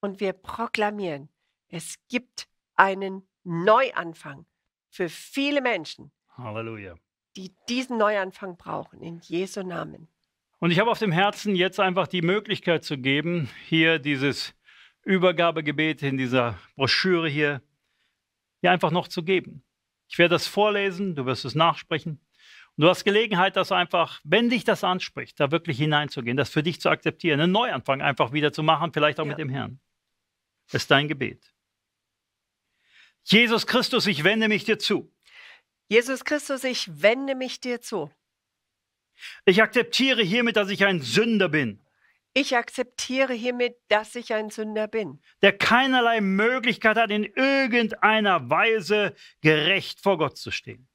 Speaker 2: Und wir proklamieren, es gibt einen Neuanfang für viele Menschen. Halleluja. Die diesen Neuanfang brauchen, in Jesu Namen.
Speaker 1: Und ich habe auf dem Herzen, jetzt einfach die Möglichkeit zu geben, hier dieses Übergabegebet in dieser Broschüre hier, hier einfach noch zu geben. Ich werde das vorlesen, du wirst es nachsprechen. Und du hast Gelegenheit, das einfach, wenn dich das anspricht, da wirklich hineinzugehen, das für dich zu akzeptieren, einen Neuanfang einfach wieder zu machen, vielleicht auch ja. mit dem Herrn. Das ist dein Gebet. Jesus Christus, ich wende mich dir zu. Jesus Christus, ich wende mich dir zu. Ich akzeptiere hiermit, dass ich ein Sünder bin.
Speaker 2: Ich akzeptiere hiermit, dass ich ein Sünder bin.
Speaker 1: Der keinerlei Möglichkeit hat, in irgendeiner Weise gerecht vor Gott zu stehen.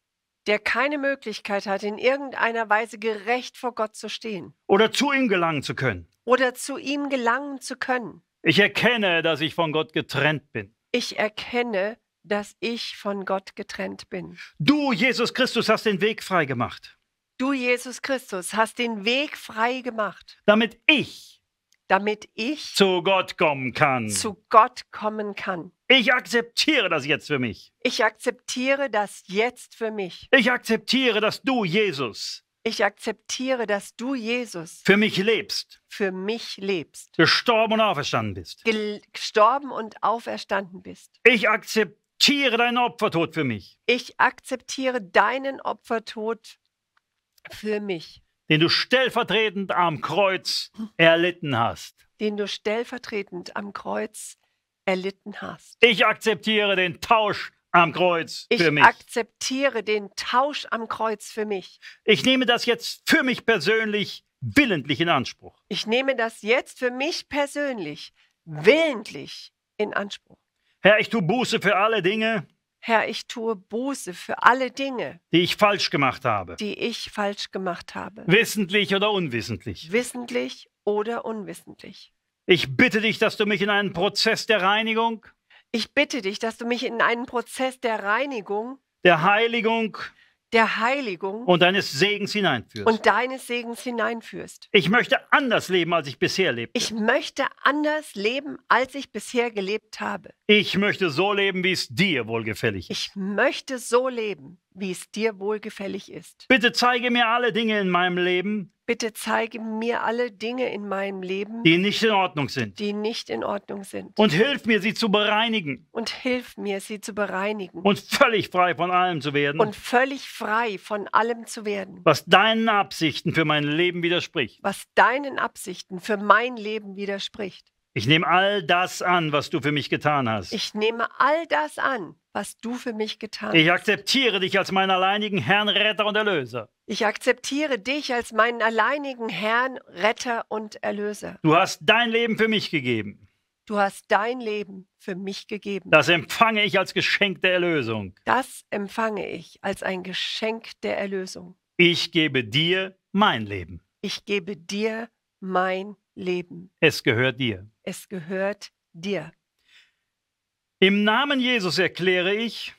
Speaker 2: Der keine Möglichkeit hat, in irgendeiner Weise gerecht vor Gott zu stehen.
Speaker 1: Oder zu ihm gelangen zu können.
Speaker 2: Oder zu ihm gelangen zu können.
Speaker 1: Ich erkenne, dass ich von Gott getrennt bin.
Speaker 2: Ich erkenne, dass ich von Gott getrennt bin.
Speaker 1: Du, Jesus Christus, hast den Weg freigemacht.
Speaker 2: Du, Jesus Christus, hast den Weg frei gemacht. Damit ich damit ich
Speaker 1: zu Gott kommen kann. Zu Gott kommen kann. Ich akzeptiere das jetzt für mich.
Speaker 2: Ich akzeptiere das jetzt für mich.
Speaker 1: Ich akzeptiere, dass du, Jesus,
Speaker 2: ich akzeptiere, dass du, Jesus,
Speaker 1: für mich lebst. Für mich lebst. Gestorben und auferstanden bist.
Speaker 2: Gestorben und auferstanden bist.
Speaker 1: Ich akzeptiere deinen Opfertod für mich.
Speaker 2: Ich akzeptiere deinen Opfertod für mich.
Speaker 1: Den du stellvertretend am Kreuz erlitten hast.
Speaker 2: Den du stellvertretend am Kreuz erlitten hast.
Speaker 1: Ich akzeptiere den Tausch am Kreuz ich für mich. Ich
Speaker 2: akzeptiere den Tausch am Kreuz für mich.
Speaker 1: Ich nehme das jetzt für mich persönlich willentlich in Anspruch.
Speaker 2: Ich nehme das jetzt für mich persönlich
Speaker 1: willentlich in Anspruch. Herr, ich tue Buße für alle Dinge,
Speaker 2: Herr, ich tue Buße für alle Dinge,
Speaker 1: die ich falsch gemacht habe,
Speaker 2: die ich falsch gemacht habe,
Speaker 1: wissentlich oder unwissentlich,
Speaker 2: wissentlich oder
Speaker 1: unwissentlich. Ich bitte dich, dass du mich in einen Prozess der Reinigung,
Speaker 2: ich bitte dich, dass du mich in einen Prozess der Reinigung,
Speaker 1: der Heiligung,
Speaker 2: der Heiligung
Speaker 1: und deines Segens hineinführst. Und
Speaker 2: deines Segens hineinführst.
Speaker 1: Ich möchte anders leben, als ich bisher lebte.
Speaker 2: Ich möchte anders leben, als ich bisher gelebt habe.
Speaker 1: Ich möchte so leben, wie es dir wohlgefällig ist. Ich
Speaker 2: möchte so leben, wie es dir wohlgefällig ist.
Speaker 1: Bitte zeige mir alle Dinge in meinem Leben,
Speaker 2: Bitte zeige mir alle Dinge in meinem Leben, die
Speaker 1: nicht in Ordnung sind.
Speaker 2: Die nicht in Ordnung sind.
Speaker 1: Und hilf mir, sie zu bereinigen.
Speaker 2: Und hilf mir, sie zu bereinigen. Und
Speaker 1: völlig frei von allem zu werden. Und
Speaker 2: völlig frei von allem zu werden.
Speaker 1: Was deinen Absichten für mein Leben widerspricht.
Speaker 2: Was deinen Absichten für mein Leben widerspricht.
Speaker 1: Ich nehme all das an, was du für mich getan hast.
Speaker 2: Ich nehme all das an, was du für mich getan hast. Ich
Speaker 1: akzeptiere dich als meinen alleinigen Herrn, Retter und Erlöser.
Speaker 2: Ich akzeptiere dich als meinen alleinigen Herrn, Retter und Erlöser.
Speaker 1: Du hast dein Leben für mich gegeben.
Speaker 2: Du hast dein Leben für mich gegeben. Das
Speaker 1: empfange ich als Geschenk der Erlösung.
Speaker 2: Das empfange ich als ein Geschenk der Erlösung.
Speaker 1: Ich gebe dir mein Leben.
Speaker 2: Ich gebe dir mein Leben.
Speaker 1: Es gehört dir.
Speaker 2: Es gehört dir.
Speaker 1: Im Namen Jesus erkläre ich.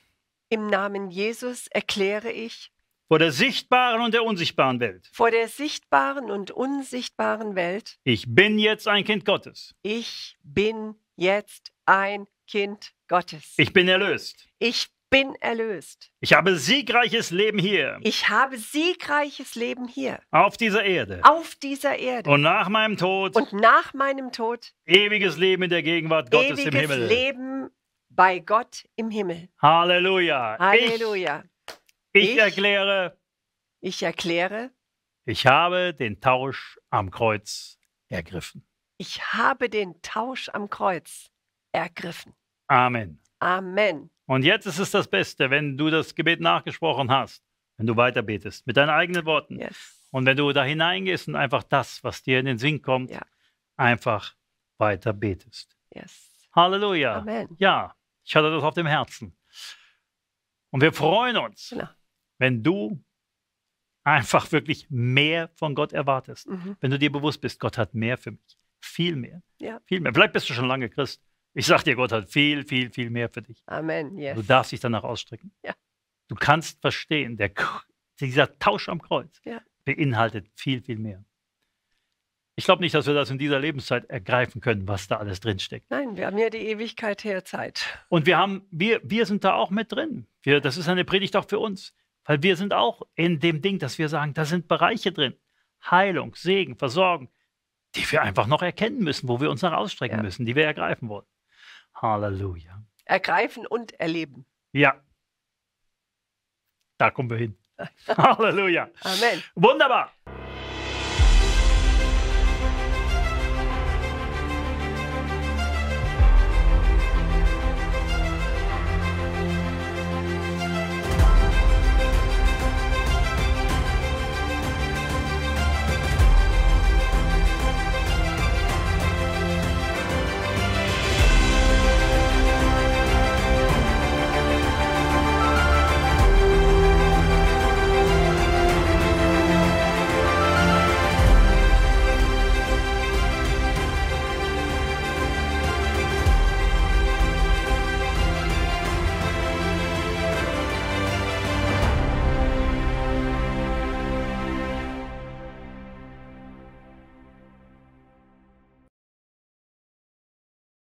Speaker 2: Im Namen Jesus erkläre ich
Speaker 1: vor der sichtbaren und der unsichtbaren Welt.
Speaker 2: Vor der sichtbaren und unsichtbaren Welt.
Speaker 1: Ich bin jetzt ein Kind Gottes. Ich bin jetzt ein Kind Gottes. Ich bin erlöst.
Speaker 2: Ich bin erlöst.
Speaker 1: Ich habe siegreiches Leben hier.
Speaker 2: Ich habe siegreiches Leben hier.
Speaker 1: Auf dieser Erde.
Speaker 2: Auf dieser Erde.
Speaker 1: Und nach meinem Tod. Und nach meinem Tod. Ewiges Leben in der Gegenwart Gottes im Himmel.
Speaker 2: Leben bei Gott im Himmel.
Speaker 1: Halleluja.
Speaker 2: Halleluja. Ich
Speaker 1: ich, ich erkläre. Ich
Speaker 2: erkläre.
Speaker 1: Ich habe den Tausch am Kreuz
Speaker 2: ergriffen. Ich habe den Tausch am Kreuz ergriffen. Amen. Amen.
Speaker 1: Und jetzt ist es das Beste, wenn du das Gebet nachgesprochen hast, wenn du weiterbetest mit deinen eigenen Worten. Yes. Und wenn du da hineingehst und einfach das, was dir in den Sinn kommt, ja. einfach weiterbetest. Yes. Halleluja. Amen. Ja, ich hatte das auf dem Herzen. Und wir freuen uns, genau wenn du einfach wirklich mehr von Gott erwartest, mhm. wenn du dir bewusst bist, Gott hat mehr für mich, viel mehr, ja. viel mehr. Vielleicht bist du schon lange Christ. Ich sage dir, Gott hat viel, viel, viel mehr für dich. Amen. Yes. Also du darfst dich danach ausstrecken. Ja. Du kannst verstehen, der, dieser Tausch am Kreuz ja. beinhaltet viel, viel mehr. Ich glaube nicht, dass wir das in dieser Lebenszeit ergreifen können, was da alles drinsteckt.
Speaker 2: Nein, wir haben ja die Ewigkeit her Zeit.
Speaker 1: Und wir haben, wir, wir sind da auch mit drin. Wir, das ist eine Predigt auch für uns. Weil wir sind auch in dem Ding, dass wir sagen, da sind Bereiche drin. Heilung, Segen, Versorgung, die wir einfach noch erkennen müssen, wo wir uns noch ausstrecken ja. müssen, die wir ergreifen wollen. Halleluja.
Speaker 2: Ergreifen und erleben.
Speaker 1: Ja. Da kommen wir hin. Halleluja. Amen. Wunderbar.